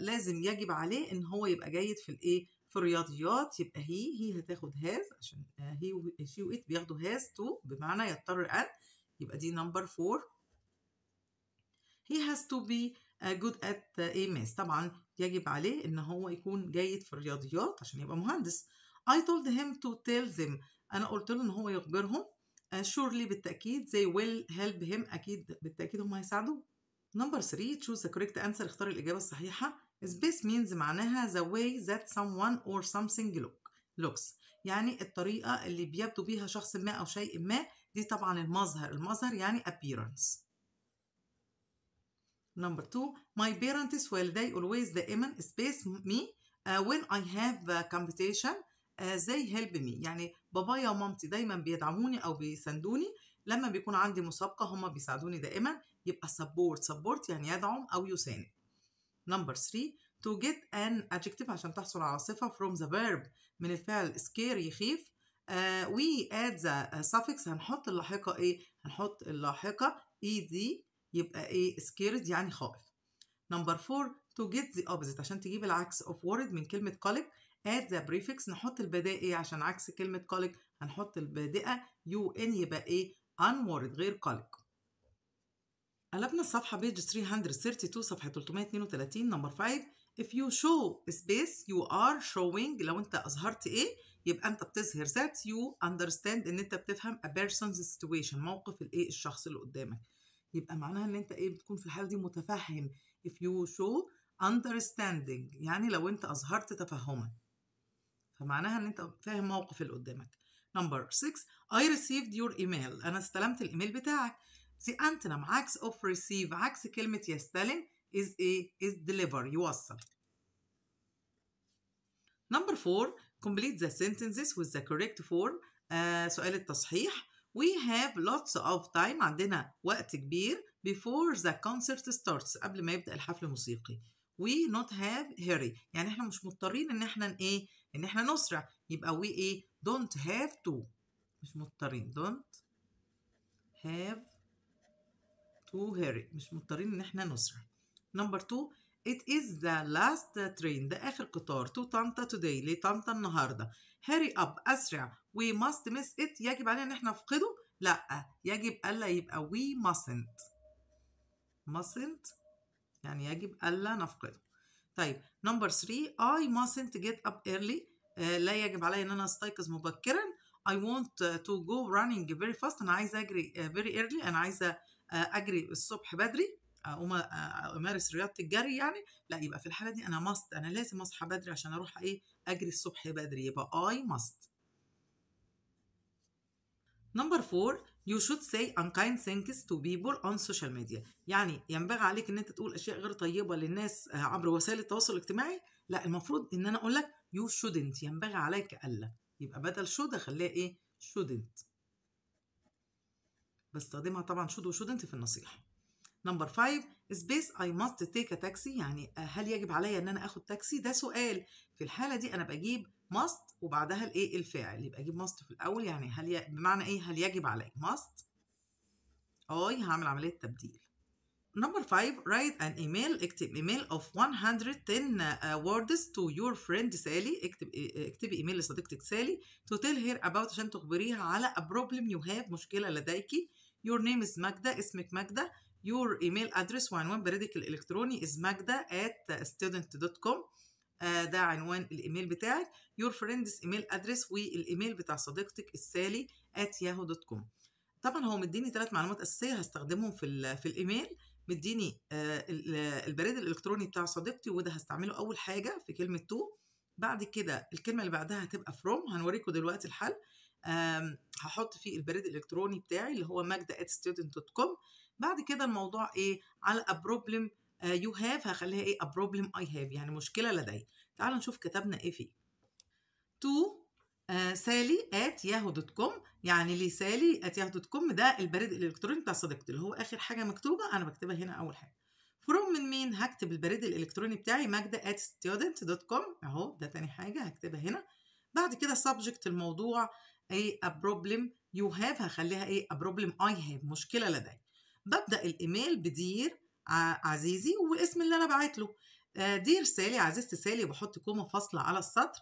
لازم يجب عليه ان هو يبقى جيد في الايه في الرياضيات يبقى هي هي هتاخد هاز عشان هي شي وات بياخدوا هاز تو بمعنى يضطر ان يبقى دي نمبر 4 هي هاز تو بي آه، good at اي ماس طبعا يجب عليه ان هو يكون جيد في الرياضيات عشان يبقى مهندس I told him to tell them انا قلت له ان هو يخبرهم آه، surely بالتاكيد they will help him اكيد بالتاكيد هم هيساعدوه number 3 choose the correct answer اختار الاجابه الصحيحه سبيس means معناها the way that someone or something لوك looks يعني الطريقه اللي بيبدو بيها شخص ما او شيء ما دي طبعا المظهر المظهر يعني appearance Number two, my parents will they always دائما space me uh, when I have uh, competition they help me يعني بابايا ومامتي دايما بيدعموني او بيساندوني لما بيكون عندي مسابقه هما بيساعدوني دائما يبقى support support يعني يدعم او يساند number three to get an adjective عشان تحصل على صفه from the verb من الفعل scare يخيف uh, we add the suffix هنحط اللاحقه ايه هنحط اللاحقه ed يبقى ايه scared يعني خائف نمبر 4 to get the opposite عشان تجيب العكس of worried من كلمة قلق add the prefix نحط البداية ايه عشان عكس كلمة قلق هنحط البداية ان يبقى ايه unworried غير قلق قلبنا الصفحة بيج 332 صفحة 332 نمبر 5 if you show space you are showing لو انت اظهرت ايه يبقى انت بتظهر that you understand ان انت بتفهم a person's situation موقف الايه الشخص اللي قدامك يبقى معناها ان انت ايه بتكون في الحاله دي متفهم if you show understanding يعني لو انت اظهرت تفهما فمعناها ان انت فاهم موقف اللي قدامك number 6 I received your email انا استلمت الايميل بتاعك سي antonym عكس of receive عكس كلمه يستلم is a is deliver يوصل number 4 complete the sentences with the correct form آه سؤال التصحيح we have lots of time عندنا وقت كبير before the concert starts قبل ما يبدأ الحفل الموسيقي we not have hurry يعني احنا مش مضطرين ان احنا ايه ان احنا نسرع يبقى we ايه don't have to مش مضطرين don't have to hurry مش مضطرين ان احنا نسرع number two It is the last train ده آخر قطار to Tanta today لطنطا النهاردة hurry up أسرع we must miss it يجب علينا إن احنا نفقده لأ يجب ألا يبقى we mustn't mustn't يعني يجب ألا نفقده طيب number 3 I mustn't get up early آه لا يجب علي إن أنا أستيقظ مبكرا I want to go running very fast أنا عايزة أجري آه، very early أنا عايزة آه، أجري الصبح بدري اقوم امارس رياضه الجري يعني لا يبقى في الحاله دي انا ماست انا لازم اصحى بدري عشان اروح ايه اجري الصبح بدري يبقى اي ماست نمبر 4 you should say unkind things to people on social media يعني ينبغي عليك ان انت تقول اشياء غير طيبه للناس آه، عبر وسائل التواصل الاجتماعي لا المفروض ان انا اقول لك you shouldn't ينبغي عليك الا يبقى بدل should اخليها ايه shouldn't بستخدمها طبعا should وشودنت في النصيحه نمبر 5 سبيس اي ماست تيك تاكسي يعني آه، هل يجب عليا ان انا اخد تاكسي ده سؤال في الحاله دي انا بجيب ماست وبعدها الايه الفاعل يبقى اجيب ماست في الاول يعني هل ي... بمعنى ايه هل يجب عليا ماست اي هعمل عمليه تبديل Number 5 write an email اكتب ايميل of 110 ووردز آه، words to your friend سالي اكتب آه، اكتبي ايميل لصديقتك سالي to tell her about عشان تخبريها على a problem you have مشكلة لديك your name is ماجدة اسمك ماجدة your email address وعنوان بريدك الإلكتروني is magda at student.com آه، ده عنوان الإيميل بتاعك your friend's email address والإيميل بتاع صديقتك السالي at yahoo.com طبعا هو مديني ثلاث معلومات أساسية هستخدمهم في, في الإيميل مديني آه، البريد الإلكتروني بتاع صديقتي وده هستعمله أول حاجة في كلمة تو بعد كده الكلمة اللي بعدها هتبقى from هنوريكم دلوقتي الحل هحط فيه البريد الإلكتروني بتاعي اللي هو magda at student.com بعد كده الموضوع ايه على a problem آه، you have هخليها ايه a problem I have يعني مشكلة لدي تعالوا نشوف كتابنا ايه فيه to آه، سالي at yahoo.com يعني لي سالي at yahoo.com ده البريد الالكتروني بتاع صديقتي اللي هو اخر حاجه مكتوبه انا بكتبها هنا اول حاجه فروم من مين هكتب البريد الالكتروني بتاعي ماجدة at student.com اهو ده تاني حاجه هكتبها هنا بعد كده subject الموضوع ايه a problem you have هخليها ايه a problem I have مشكله لدي ببدأ الإيميل بدير عزيزي واسم اللي أنا باعت له آه، دير سالي عزيزتي سالي بحط كومة فاصلة على السطر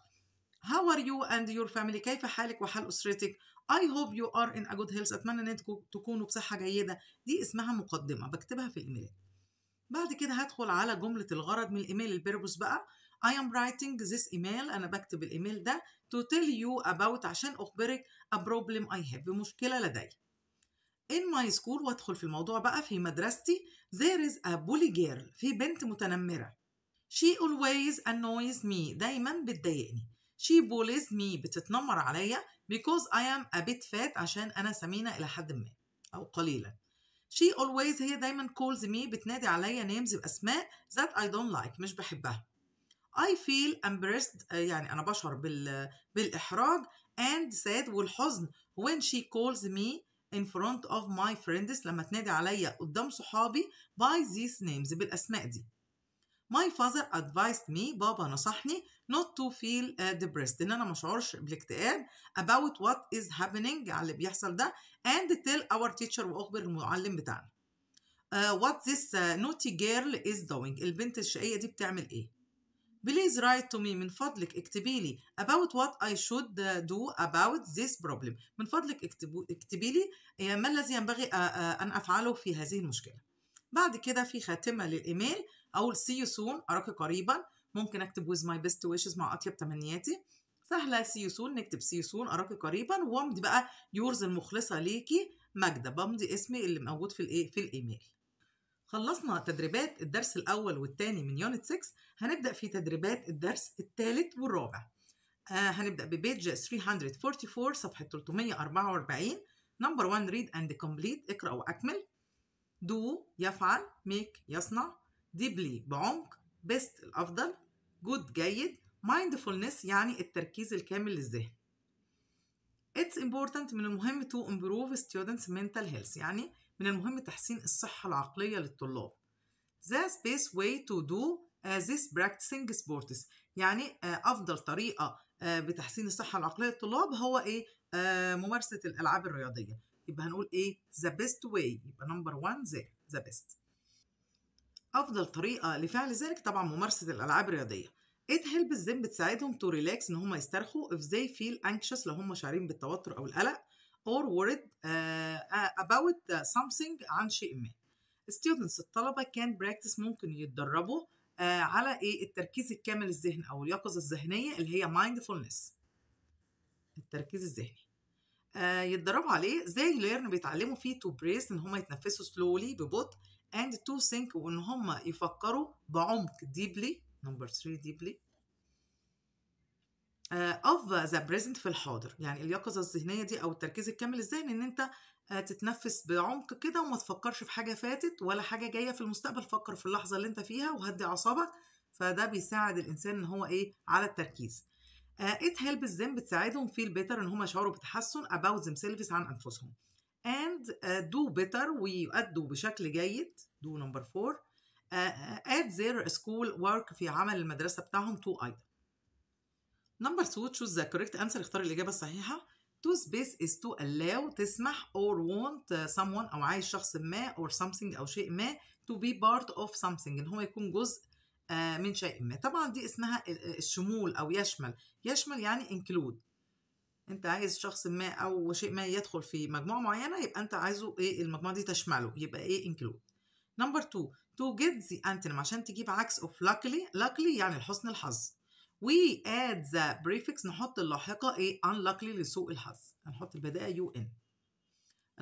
How are you and your family كيف حالك وحال أسرتك I hope you are in a good health أتمنى إن أنتوا تكونوا بصحة جيدة دي اسمها مقدمة بكتبها في الإيميل. بعد كده هدخل على جملة الغرض من الإيميل البيربوس بقى I am writing this email أنا بكتب الإيميل ده to tell you about عشان أخبرك a problem I have مشكلة لدي in my school وادخل في الموضوع بقى في مدرستي there is a bully girl في بنت متنمرة she always annoys me دايما بتضايقني she bullies me بتتنمر عليا because I am a bit fat عشان أنا سمينة إلى حد ما أو قليلا she always هي دايما calls me بتنادي عليا names بأسماء that I don't like مش بحبها I feel embarrassed يعني أنا بشعر بال... بالإحراج and sad والحزن when she calls me in front of my friends لما تنادي عليا قدام صحابي by these names بالأسماء دي My father advised me بابا نصحني not to feel uh, depressed إن أنا ما أشعرش بالاكتئاب about what is happening على اللي بيحصل ده and tell our teacher وأخبر المعلم بتاعنا. Uh, what this uh, naughty girl is doing البنت الشقية دي بتعمل إيه؟ Please write to me من فضلك اكتبي لي about what I should uh, do about this problem من فضلك اكتبي لي إيه، ما الذي ينبغي آه، آه، أن أفعله في هذه المشكلة بعد كده في خاتمة للإيميل أقول see you soon أراك قريبا ممكن أكتب with my best wishes مع أطيب تمنياتي سهلة see you soon نكتب see you soon أراك قريبا وامضي بقى يورز المخلصة ليكي ماجدة بمضي اسمي اللي موجود في الإيه في الإيميل خلصنا تدريبات الدرس الأول والثاني من يونت 6 هنبدأ في تدريبات الدرس الثالث والرابع آه هنبدأ ببيج 344 صفحة 344 نمبر 1 read and complete اقرأ وأكمل do يفعل make يصنع deeply بعمق best الأفضل good جيد mindfulness يعني التركيز الكامل للذهن It's important من المهم to improve students mental health يعني من المهم تحسين الصحة العقلية للطلاب. The best way to do uh, this practicing sports يعني uh, أفضل طريقة uh, بتحسين الصحة العقلية للطلاب هو إيه؟ ممارسة الألعاب الرياضية. يبقى هنقول إيه؟ The best way يبقى number one there the best. أفضل طريقة لفعل ذلك طبعا ممارسة الألعاب الرياضية. It helps them بتساعدهم to relax إن هم يسترخوا if they feel anxious لو هم شعرين بالتوتر أو القلق or worried uh, uh about uh, something عن شيء ما students الطلبة can practice ممكن يتدربوا uh, على إيه التركيز الكامل الذهن أو اليقظة الذهنية اللي هي mindfulness التركيز الذهني uh, يتدربوا عليه إيه؟ زي learn بيتعلموا فيه to breathe إن هم يتنفسوا slowly ببطء and to think وإن هم يفكروا بعمق deeply number three deeply اوف ذا بريزنت في الحاضر يعني اليقظه الذهنيه دي او التركيز الكامل الذهني ان انت آه، تتنفس بعمق كده وما تفكرش في حاجه فاتت ولا حاجه جايه في المستقبل فكر في اللحظه اللي انت فيها وهدي اعصابك فده بيساعد الانسان ان هو ايه على التركيز ات هيلب الزم بتساعدهم في البيتر ان هم يشعروا بتحسن اباوت ذيم سيلفز عن انفسهم and آه، do better ويؤدوا بشكل جيد do نمبر 4 اد their school work في عمل المدرسه بتاعهم تو ايضا نمبر 2 choose the correct answer اختار الإجابة الصحيحة. To space is to allow تسمح or want someone أو عايز شخص ما or something أو شيء ما to be part of something إن هو يكون جزء آه، من شيء ما. طبعا دي اسمها الشمول أو يشمل. يشمل يعني include. أنت عايز شخص ما أو شيء ما يدخل في مجموعة معينة يبقى أنت عايزه إيه المجموعة دي تشمله يبقى إيه include. نمبر 2 تو جيت ذا انتنم عشان تجيب عكس of luckily. Luckily يعني لحسن الحظ. we add the prefix نحط اللاحقة ايه unluckily لسوء الحظ هنحط البداية UN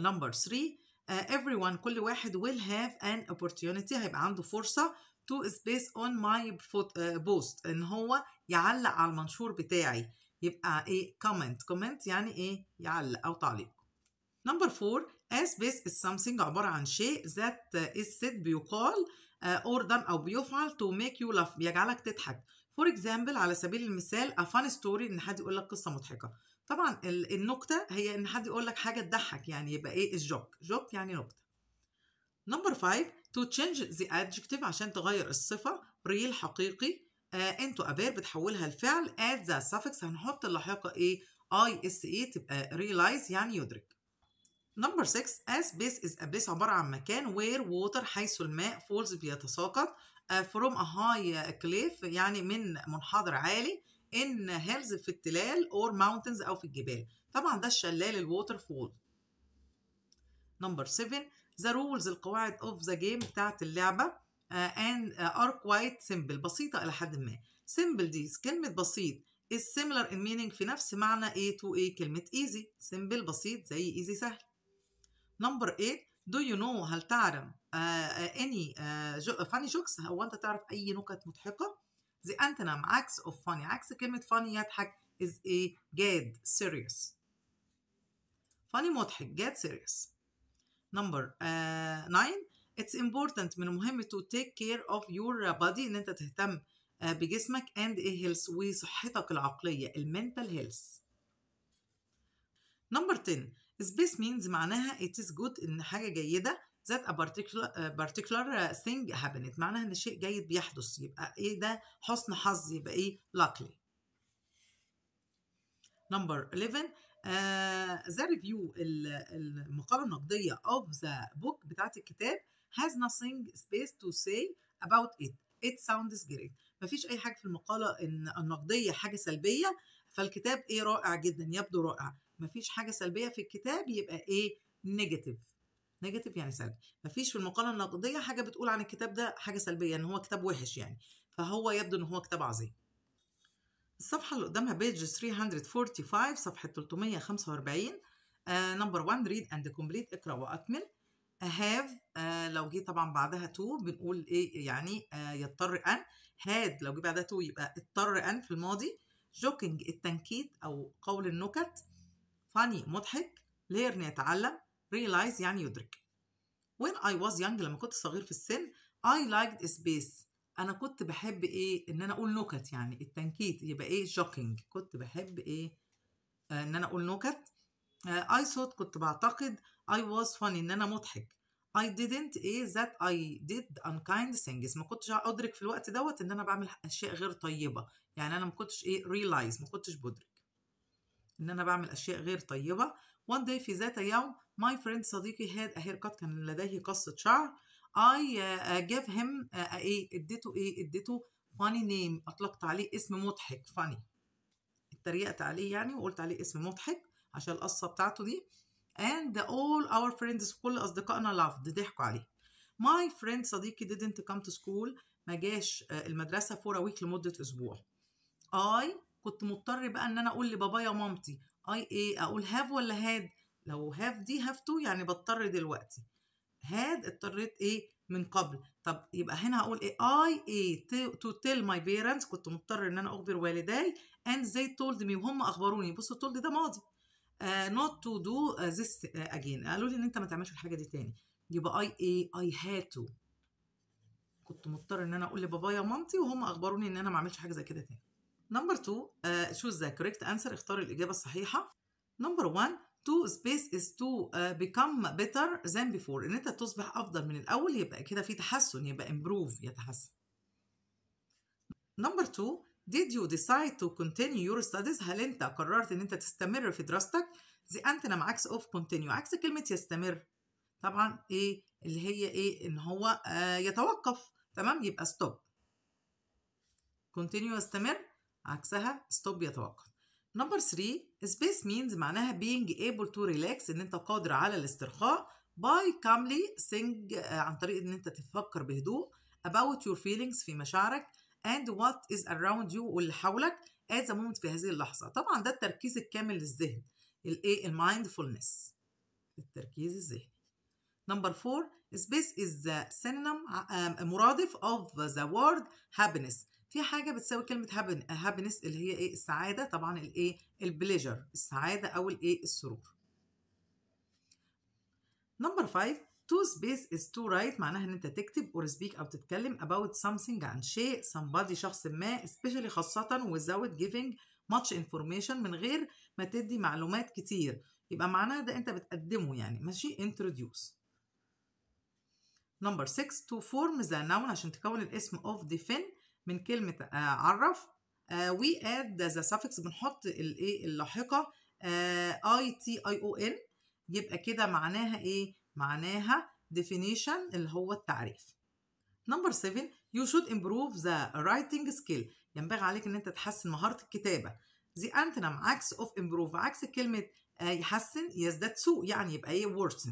number 3 uh, everyone كل واحد will have an opportunity هيبقى عنده فرصة to space on my post ان هو يعلق على المنشور بتاعي يبقى ايه comment comment يعني ايه يعلق او تعليق number 4 as this is something عبارة عن شيء that is said بيقال uh, or done او بيفعل to make you laugh بيجعلك تضحك فور اكزامبل على سبيل المثال افان ستوري ان حد يقول لك قصه مضحكه طبعا النكته هي ان حد يقول لك حاجه تضحك يعني يبقى ايه الجوك جوك يعني نكته نمبر 5 تو تشينج ذا ادجكتيف عشان تغير الصفه ريل حقيقي انتو uh, افير بتحولها لفعل اد ذا suffix هنحط اللاحقه ايه اي اس اي تبقى realize يعني يدرك نمبر 6 اس بيس is a بيس عباره عن مكان where water حيث الماء falls بيتساقط فروم هاي كليف يعني من منحدر عالي ان هيلز في التلال اور ماونتنز او في الجبال طبعا ده الشلال الووتر فول نمبر 7 ذا رولز القواعد اوف ذا جيم بتاعت اللعبه اند ار كوايت سيمبل بسيطه الى حد ما سيمبل دي كلمه بسيط is similar in meaning في نفس معنى a to a كلمه easy simple بسيط زي easy سهل نمبر 8 do you know هل تعلم اني فاني جوكس هو انت تعرف اي نكت مضحكه The antonym عكس of funny عكس كلمة funny يضحك is a جاد serious funny مضحك جاد serious number 9 uh, it's important من المهم to take care of your body ان انت تهتم بجسمك and a health وصحتك العقلية المنتال health number 10 space means معناها it is good ان حاجة جيدة that a particular, ثينج particular uh, thing happened معناها ان شيء جيد بيحدث يبقى ايه ده حسن حظ يبقى ايه luckily number 11 ذا uh, ريفيو المقالة النقدية of the book بتاعت الكتاب has nothing space to say about it it sounds great مفيش أي حاجة في المقالة إن النقدية حاجة سلبية فالكتاب إيه رائع جدا يبدو رائع مفيش حاجة سلبية في الكتاب يبقى إيه نيجاتيف نيجاتيف يعني سلبي مفيش في المقاله النقديه حاجه بتقول عن الكتاب ده حاجه سلبيه ان يعني هو كتاب وحش يعني فهو يبدو ان هو كتاب عظيم الصفحه اللي قدامها بيج 345 صفحه 345 نمبر 1 ريد اند كومبليت اقرا واكمل هاف آه، uh, لو جه طبعا بعدها تو بنقول ايه يعني uh, يضطر ان هاد لو جه بعدها تو يبقى اضطر ان في الماضي جوكينج التنكيت او قول النكت فاني مضحك ليرن يتعلم realize يعني يدرك when I was young لما كنت صغير في السن I liked space انا كنت بحب ايه ان انا اقول نكت يعني التنكيت يبقى ايه shocking كنت بحب ايه آه، ان انا اقول نكت آه، I thought كنت بعتقد I was funny ان انا مضحك I didn't ايه that I did unkind things ما كنتش ادرك في الوقت دوت ان انا بعمل اشياء غير طيبه يعني انا ما كنتش ايه realize ما كنتش بدرك ان انا بعمل اشياء غير طيبه one day في ذات يوم my friend صديقي had a haircut كان لديه قصة شعر I uh, gave him uh, ايه اديته ايه اديته funny name اطلقت عليه اسم مضحك funny اتريقت عليه يعني وقلت عليه اسم مضحك عشان القصة بتاعته دي and all our friends كل أصدقائنا loved ضحكوا عليه my friend صديقي didn't come to school ما جاش uh, المدرسة for a week لمدة أسبوع I كنت مضطر بقى ان انا اقول لبابايا ومامتي اي A اقول هاف ولا هاد لو هاف دي هاف تو يعني بضطر دلوقتي هاد اضطريت ايه من قبل طب يبقى هنا هقول ايه اي ايه تو تيل ماي بيرنتس كنت مضطر ان انا اخبر والداي اند زي تولد مي وهم اخبروني بصوا تولد ده ماضي نوت تو دو ذس اجين قالوا لي ان انت ما تعملش الحاجه دي تاني يبقى اي A اي هاد تو كنت مضطر ان انا اقول لبابايا ومامتي وهم اخبروني ان انا ما اعملش حاجه زي كده تاني نمبر 2 uh, choose the correct answer اختار الإجابة الصحيحة نمبر 1 to space is to uh, become better than before ان انت تصبح افضل من الاول يبقى كده في تحسن يبقى improve يتحسن نمبر 2 did you decide to continue your studies هل انت قررت ان انت تستمر في دراستك the antonym عكس of continue عكس كلمة يستمر طبعا ايه اللي هي ايه ان هو آه يتوقف تمام يبقى stop continue يستمر عكسها stop يتوقف نمبر 3 space means معناها being able to relax ان انت قادر على الاسترخاء by calmly think آه، عن طريق ان انت تفكر بهدوء about your feelings في مشاعرك and what is around you واللي حولك as a moment في هذه اللحظة طبعا ده التركيز الكامل للذهن الايه المايندفولنس التركيز الذهني نمبر 4 space is the synonym آه، مرادف of the word happiness في حاجه بتساوي كلمه هابن هابنس اللي هي ايه السعاده طبعا الايه البليجر السعاده او الايه السرور نمبر 5 to space is to write معناها ان انت تكتب or speak او تتكلم about something عن شيء somebody شخص ما especially خاصة without giving much information من غير ما تدي معلومات كتير يبقى معناها ده انت بتقدمه يعني ماشي introduce نمبر 6 to form the noun عشان تكون الاسم of ديفين من كلمه آه، عرف وي اد ذا suffix بنحط الايه اللاحقه اي تي اي او ان يبقى كده معناها ايه معناها definition اللي هو التعريف نمبر 7 you should improve the writing skill ينبغي عليك ان انت تحسن مهاره الكتابه the antonym عكس of improve عكس كلمه آه، يحسن يزداد سوء يعني يبقى ايه worsen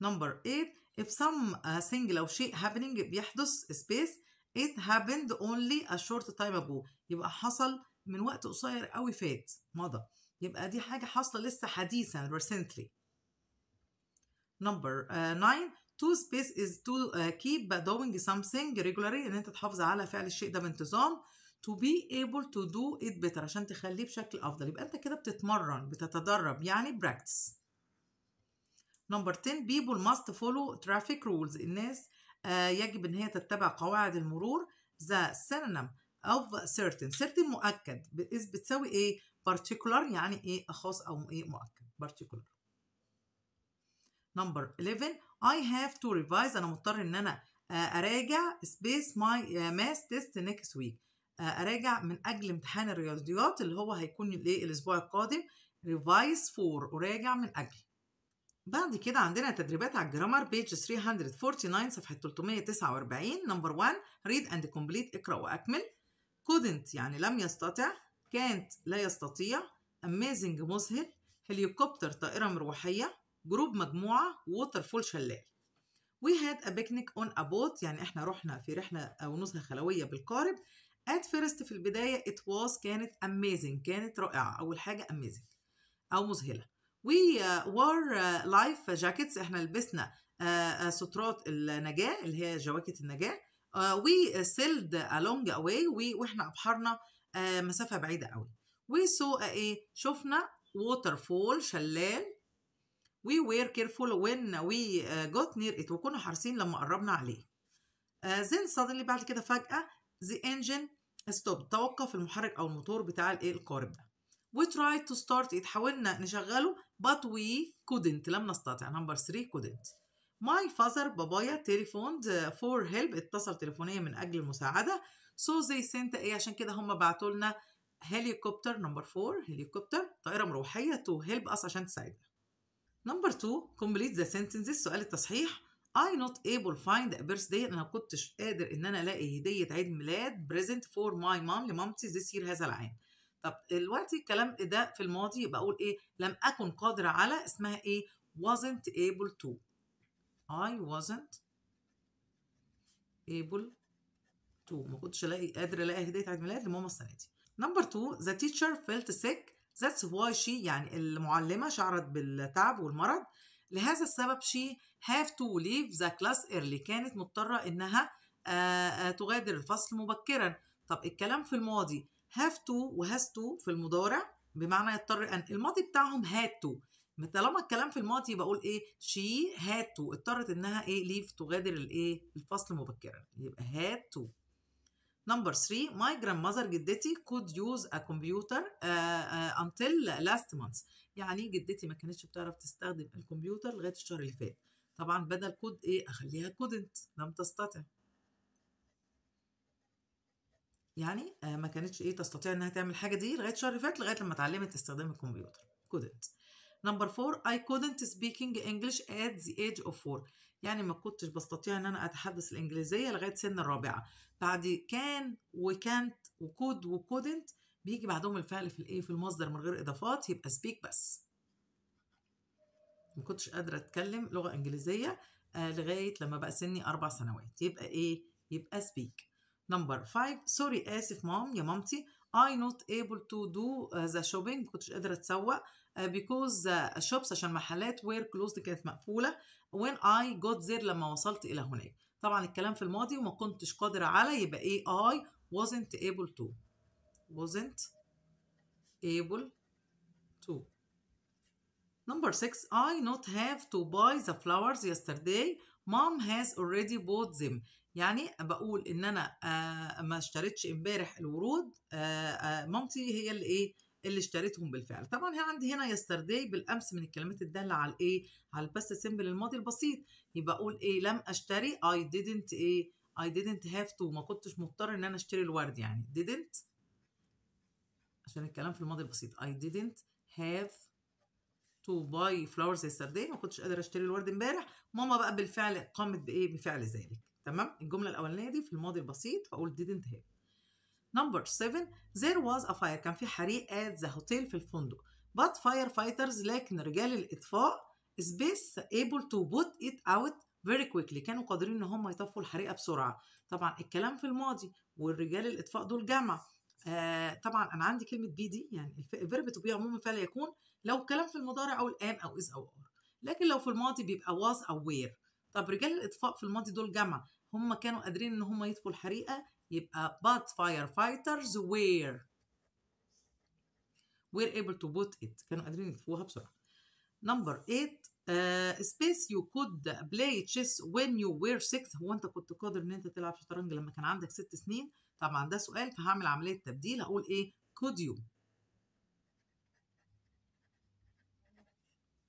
نمبر 8 if some uh, single أو شيء happening بيحدث space it happened only a short time ago يبقى حصل من وقت قصير قوي فات مضى يبقى دي حاجة حاصلة لسه حديثا recently number 9 uh, to space is to uh, keep doing something regularly ان انت تحافظ على فعل الشيء ده بانتظام to be able to do it better عشان تخليه بشكل افضل يبقى انت كده بتتمرن بتتدرب يعني practice نمبر 10 people must follow traffic rules الناس آه، يجب ان هي تتبع قواعد المرور the synonym of certain certain مؤكد بتساوي ايه particular يعني ايه خاص او ايه مؤكد particular number 11 I have to revise انا مضطر ان انا آه، اراجع space my آه، math test next week اراجع من اجل امتحان الرياضيات اللي هو هيكون الايه الاسبوع القادم revise for اراجع من اجل بعد كده عندنا تدريبات على الجرامر بيج 349 صفحة 349 نمبر 1 read and complete اقرأ وأكمل couldn't يعني لم يستطع كانت لا يستطيع amazing مذهل هليكوبتر طائرة مروحية جروب مجموعة ووتر فول شلال we had a picnic on a boat يعني احنا رحنا في رحلة أو نزهة خلوية بالقارب at first في البداية it was كانت amazing كانت رائعة أول حاجة amazing أو مذهلة وي وور لايف جاكيتس احنا لبسنا آه، آه، سترات النجاه اللي هي جواكت النجاه وي سيلد الونج اواي واحنا ابحرنا آه، مسافه بعيده قوي وي سو ايه شفنا ووتر فول شلال وي وير كيرفول وين وي جوت نير ات وكنا حريصين لما قربنا عليه زين صادلي بعد كده فجاه ذا انجن ستوب توقف المحرك او الموتور بتاع الايه القارب ده وي تراي تو ستارت حاولنا نشغله but we couldn't لم نستطع number 3 couldn't my father بابايا telephoned for help اتصل تليفونيا من أجل المساعدة so they sent إيه عشان كده هم بعتوا لنا helicopter number 4 helicopter طائرة مروحية to help us عشان تساعدنا نمبر 2 complete the sentences سؤال التصحيح I not able find a birthday أنا كنتش قادر إن أنا ألاقي هدية عيد ميلاد present for my mom لمامتي this year هذا العام طب دلوقتي الكلام ده في الماضي يبقى اقول ايه لم اكن قادره على اسمها ايه wasn't able to I wasn't able to ما كنتش الاقي قادر الاقي هديه عيد ميلاد لماما السنه دي نمبر 2 the teacher felt sick that's why she يعني المعلمه شعرت بالتعب والمرض لهذا السبب she have to leave the class early كانت مضطره انها آه، آه، تغادر الفصل مبكرا طب الكلام في الماضي هاف تو وهاز تو في المضارع بمعنى يضطر ان الماضي بتاعهم هاد تو طالما الكلام في الماضي بقول ايه شي هاد تو اضطرت انها ايه ليف تغادر الايه الفصل مبكرا يبقى هاد تو نمبر 3 ماي جراند ماذر جدتي كود يوز ا كمبيوتر انتل لاست مانث يعني جدتي ما كانتش بتعرف تستخدم الكمبيوتر لغايه الشهر اللي فات طبعا بدل كود ايه اخليها كودنت لم تستطع يعني آه، ما كانتش ايه تستطيع انها تعمل الحاجه دي لغايه شهر فات لغايه لما اتعلمت استخدام الكمبيوتر couldn't نمبر 4 I couldn't speaking English at the age of 4 يعني ما كنتش بستطيع ان انا اتحدث الانجليزيه لغايه سن الرابعه بعد كان وكانت وكود وكودنت بيجي بعدهم الفعل في الايه في المصدر من غير اضافات يبقى speak بس ما كنتش قادره اتكلم لغه انجليزيه آه، لغايه لما بقى سني اربع سنوات يبقى ايه يبقى speak نمبر 5 سوري اسف مام يا مامتي I not able to do the shopping ما كنتش قادرة اتسوق because ذا shops عشان محلات وير كلوزد كانت مقفولة when I got there لما وصلت إلى هناك طبعا الكلام في الماضي وما كنتش قادرة على يبقى إيه I wasn't able to wasn't able to Number 6 I not have to buy the flowers yesterday Mom has already bought them يعني بقول ان انا آه، ما اشتريتش امبارح الورود آه، آه، مامتي هي اللي ايه اللي اشتريتهم بالفعل طبعا هي عندي هنا يسترداي بالامس من الكلمات الداله على الايه على الباست سيمبل الماضي البسيط يبقى اقول ايه لم اشتري اي ديدنت ايه اي ديدنت هاف تو ما كنتش مضطر ان انا اشتري الورد يعني didn't عشان الكلام في الماضي البسيط اي didn't have to buy flowers yesterday ما كنتش قادر اشتري الورد امبارح ماما بقى بالفعل قامت بايه بفعل ذلك تمام الجمله الاولانيه دي في الماضي البسيط فاقول didn't have نمبر 7 there was a fire كان في حريق at the hotel في الفندق but firefighters لكن رجال الاطفاء space able to put it out very quickly كانوا قادرين ان هم يطفوا الحريقه بسرعه طبعا الكلام في الماضي والرجال الاطفاء دول جمع آه طبعا انا عندي كلمه بي دي يعني الفيرب تو بي عموما فعل يكون لو كلام في المضارع او الان او از او ار لكن لو في الماضي بيبقى was او وير طب رجال الاطفاء في الماضي دول جمع هم كانوا قادرين ان هم يطفوا الحريقه يبقى but firefighters were were able to put it كانوا قادرين يطفوها بسرعه number 8 uh, آه، space you could play chess when you were 6 هو انت كنت قادر ان انت تلعب شطرنج لما كان عندك 6 سنين طبعا ده سؤال فهعمل عمليه تبديل هقول ايه could you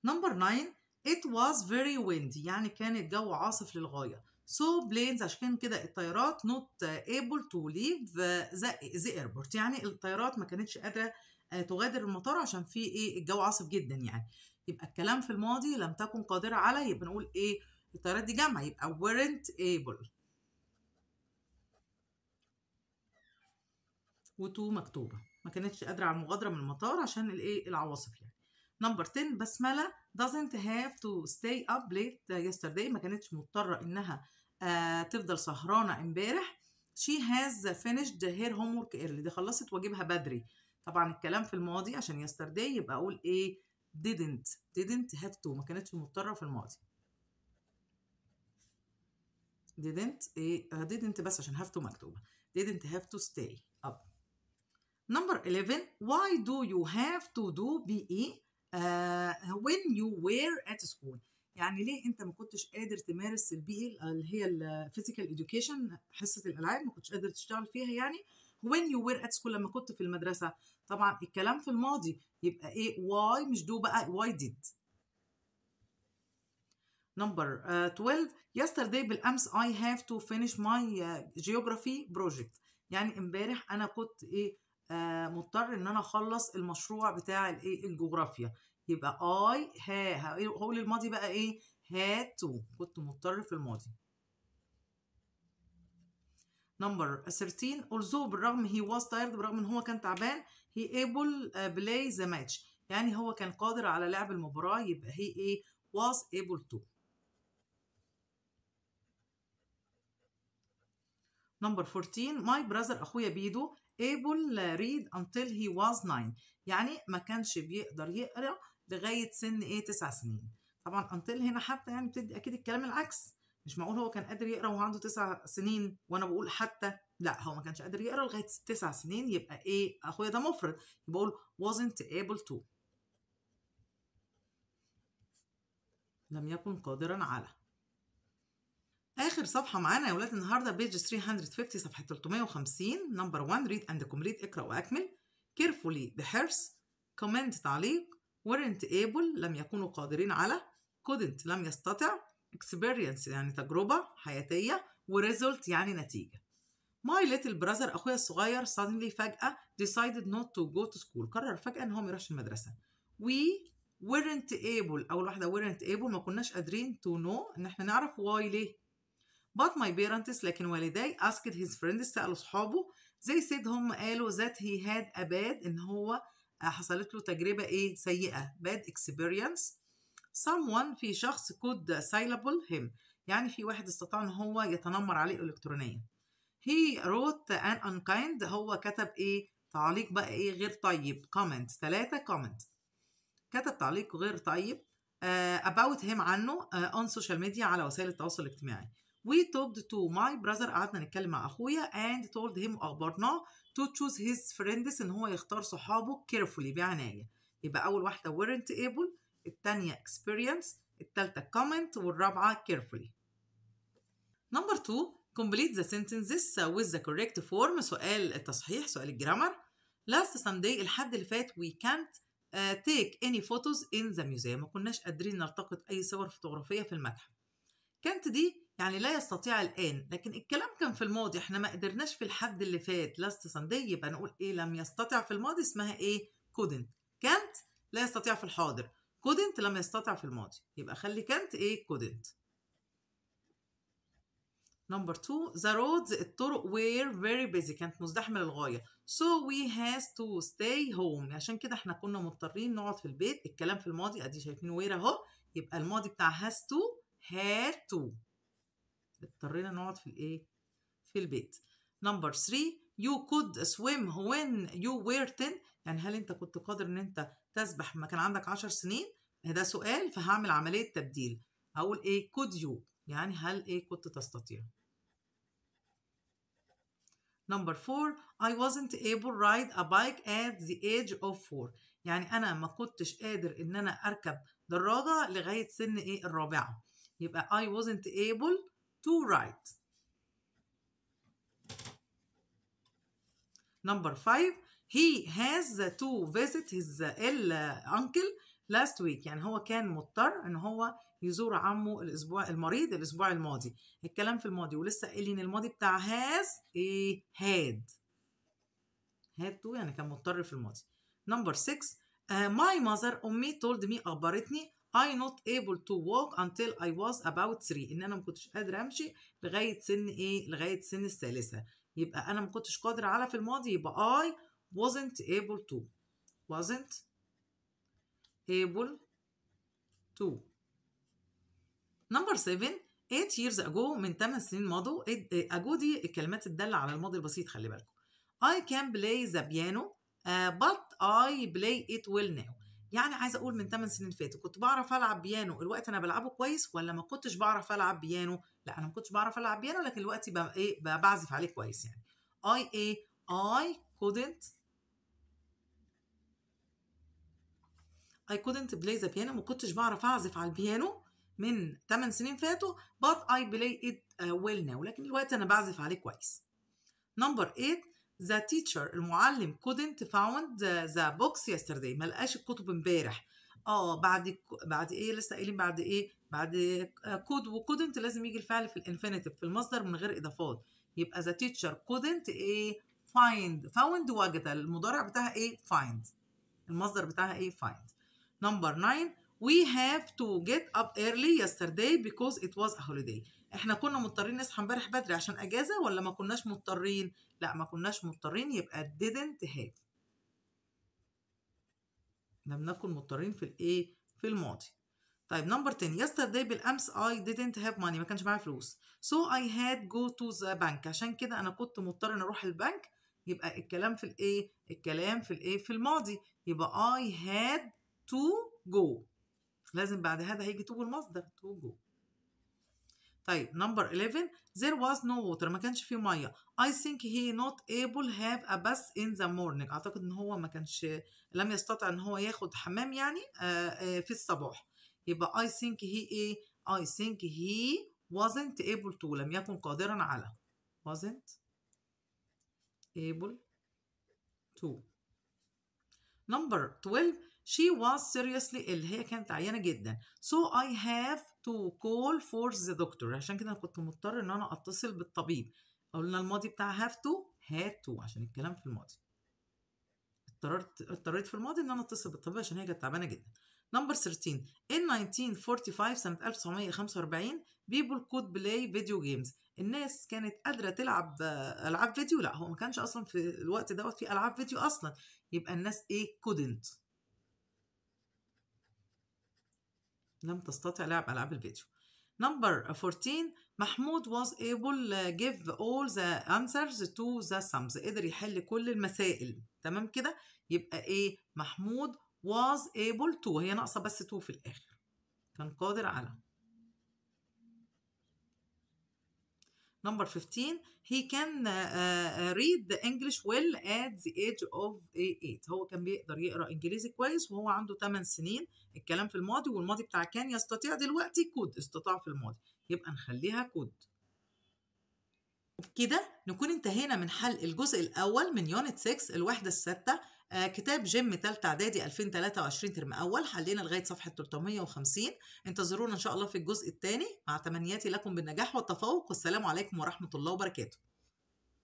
number 9 it was very windy يعني كان الجو عاصف للغايه So planes عشان كده الطيارات not able to leave the, ايربورت airport يعني الطيارات ما كانتش قادرة آه، تغادر المطار عشان في ايه الجو عاصف جدا يعني يبقى الكلام في الماضي لم تكن قادرة على يبقى نقول ايه الطيارات دي جمع يبقى weren't able وتو مكتوبة ما كانتش قادرة على المغادرة من المطار عشان الايه العواصف يعني نمبر 10 بسملة doesn't have to stay up late yesterday ما كانتش مضطرة إنها آه تفضل سهرانه امبارح شي هاز فينيشد هير هوم ورك ايرلي دي خلصت واجبها بدري طبعا الكلام في الماضي عشان يسترداي يبقى اقول ايه didn't didn't have to ما كانتش مضطره في الماضي didn't ايه آه، didn't بس عشان have to مكتوبه didn't have to stay up number 11 why do you have to do be uh, آه، when you were at school يعني ليه انت ما كنتش قادر تمارس البي اللي هي الفيزيكال اديوكيشن حصه الالعاب ما كنتش قادر تشتغل فيها يعني وين يو وير ات سكول لما كنت في المدرسه طبعا الكلام في الماضي يبقى ايه واي مش دو بقى واي ديد نمبر 12 يسترداي بالامس اي هاف تو فينيش ماي جيوغرافي بروجكت يعني امبارح انا كنت ايه آه، مضطر ان انا اخلص المشروع بتاع الايه الجغرافيا يبقى I ها هقول الماضي بقى إيه had to كنت مضطر في الماضي نمبر 13 although بالرغم he was tired بالرغم ان هو كان تعبان he able آه، play the match يعني هو كان قادر على لعب المباراة يبقى he ايه was able to نمبر 14 my brother اخويا بيدو able آه، read until he was 9 يعني ما كانش بيقدر يقرا لغايه سن ايه تسع سنين طبعا انطل هنا حتى يعني بتدي اكيد الكلام العكس مش معقول هو كان قادر يقرا وهو عنده تسع سنين وانا بقول حتى لا هو ما كانش قادر يقرا لغايه تسع سنين يبقى ايه اخويا ده مفرد بقول wasn't able to لم يكن قادرا على اخر صفحه معانا يا ولاد النهارده بيج 350 صفحه 350 نمبر 1 ريد اند كومبليت اقرا واكمل كيرفولي ذا هيرس كومنت تعليق weren't able لم يكونوا قادرين على couldn't لم يستطع experience يعني تجربة حياتية وresult يعني نتيجة My little brother أخويا الصغير suddenly فجأة decided not to go to school قرر فجأة إن هو ما يروحش المدرسة We weren't able أول واحدة weren't able ما كناش قادرين to know إن إحنا نعرف why ليه But my parents لكن والدي asked his friends سألوا صحابه they said هم قالوا that he had a bad إن هو حصلت له تجربة إيه سيئة bad experience someone في شخص could syllable him يعني في واحد استطاع إن هو يتنمر عليه إلكترونيا he wrote an unkind هو كتب إيه تعليق بقى إيه غير طيب comment ثلاثة comment كتب تعليق غير طيب uh, about him عنه uh, on social media على وسائل التواصل الاجتماعي we talked to my brother قعدنا نتكلم مع اخويا and told him اخبرناه to choose his friends ان هو يختار صحابه carefully بعناية يبقى اول واحدة weren't able الثانيه experience الثالثه comment والرابعة carefully number two complete the sentences with the correct form سؤال التصحيح سؤال الجرامر last Sunday الحد اللي فات we can't uh, take any photos in the museum ما كناش قادرين نلتقط اي صور فوتوغرافية في المتحف كانت دي يعني لا يستطيع الآن لكن الكلام كان في الماضي احنا ما قدرناش في الحد اللي فات لاست سانداي يبقى نقول ايه لم يستطع في الماضي اسمها ايه couldn't كانت لا يستطيع في الحاضر couldn't لم يستطع في الماضي يبقى خلي كانت ايه couldn't نمبر 2 the roads الطرق were very busy كانت مزدحمة للغاية so we has to stay home يعني عشان كده احنا كنا مضطرين نقعد في البيت الكلام في الماضي ادي شايفين وير اهو يبقى الماضي بتاع has to had to اضطرينا نقعد في الايه في البيت نمبر 3 you could swim when you were 10 يعني هل انت كنت قادر ان انت تسبح لما كان عندك 10 سنين ده سؤال فهعمل عمليه تبديل هقول ايه could you يعني هل ايه كنت تستطيع نمبر 4 I wasn't able ride a bike at the age of 4 يعني انا ما كنتش قادر ان انا اركب دراجه لغايه سن ايه الرابعه يبقى I wasn't able to write number five, he has to visit his uh, uh, uncle last week يعني هو كان مضطر ان هو يزور عمه الاسبوع المريض الاسبوع الماضي الكلام في الماضي ولسه قايلين الماضي بتاع has ايه had had to يعني كان مضطر في الماضي number six, uh, my mother امي told me اخبرتني I not able to walk until I was about three ان انا ما كنتش قادره امشي لغايه سن ايه لغايه سن الثالثه يبقى انا ما كنتش قادره على في الماضي يبقى I wasn't able to wasn't able to number 7 8 years ago من 8 سنين مضوا إيه؟ ago إيه، دي الكلمات الدالة على الماضي البسيط خلي بالكم I can play the piano uh, but I play it well now يعني عايزه اقول من 8 سنين فاتوا كنت بعرف العب بيانو الوقت انا بلعبه كويس ولا ما كنتش بعرف العب بيانو لا انا ما كنتش بعرف العب بيانو لكن الوقت بقى ايه بقى بعزف عليه كويس يعني I اي I couldn't I couldn't play the piano ما كنتش بعرف اعزف على البيانو من 8 سنين فاتوا but I play it uh, well now لكن الوقت انا بعزف عليه كويس نمبر 8 The teacher المعلم couldn't found the books yesterday ما لقاش الكتب امبارح اه بعد بعد ايه لسه قايلين بعد ايه بعد كود آه، وكودنت لازم يجي الفعل في الانفينيتيف في المصدر من غير اضافات يبقى the teacher couldn't ايه فايند found وجد المضارع بتاعها ايه find المصدر بتاعها ايه find number 9 we have to get up early yesterday because it was a holiday احنا كنا مضطرين نصحى امبارح بدري عشان اجازه ولا ما كناش مضطرين لا ما كناش مضطرين يبقى didn't have لم نكن مضطرين في الايه في الماضي طيب نمبر 10 yesterday بالامس I didn't have money ما كانش معايا فلوس so I had go to the bank عشان كده انا كنت مضطر ان اروح البنك يبقى الكلام في الايه الكلام في الايه في الماضي يبقى I had to go لازم بعد هذا هيجي تو المصدر تو جو طيب نمبر 11 there was no water ما كانش فيه ميه I think he not able have a bath in the morning اعتقد ان هو ما كانش لم يستطع ان هو ياخد حمام يعني آه، آه، في الصباح يبقى I think he ايه I think he wasn't able to لم يكن قادرا على wasn't able to number 12 she was seriously ill هي كانت عيانة جدا so I have to call for the doctor عشان كده كنت مضطر ان انا اتصل بالطبيب قلنا الماضي بتاع have to had to عشان الكلام في الماضي اضطررت اضطريت في الماضي ان انا اتصل بالطبيب عشان هي كانت تعبانة جدا نمبر 13 in 1945 سنة 1945 people could play video games الناس كانت قادرة تلعب ألعاب فيديو لا هو ما كانش أصلا في الوقت دوت في ألعاب فيديو أصلا يبقى الناس إيه couldn't لم تستطع لعب ألعاب الفيديو Number 14 محمود was able give all the answers to the sums قدر يحل كل المسائل تمام كده يبقى ايه محمود was able to هي ناقصة بس to في الآخر كان قادر على نمبر 15 he can ريد uh, ذا uh, read the English well at the age of 8 هو كان بيقدر يقرا انجليزي كويس وهو عنده 8 سنين الكلام في الماضي والماضي بتاع كان يستطيع دلوقتي كود استطاع في الماضي يبقى نخليها كود وبكده نكون انتهينا من حل الجزء الاول من يونت 6 الوحده السادسه آه كتاب جيم تالتة اعدادي 2023 ترم اول حلينا لغايه صفحه 350 انتظرونا ان شاء الله في الجزء الثاني مع تمنياتي لكم بالنجاح والتفوق والسلام عليكم ورحمه الله وبركاته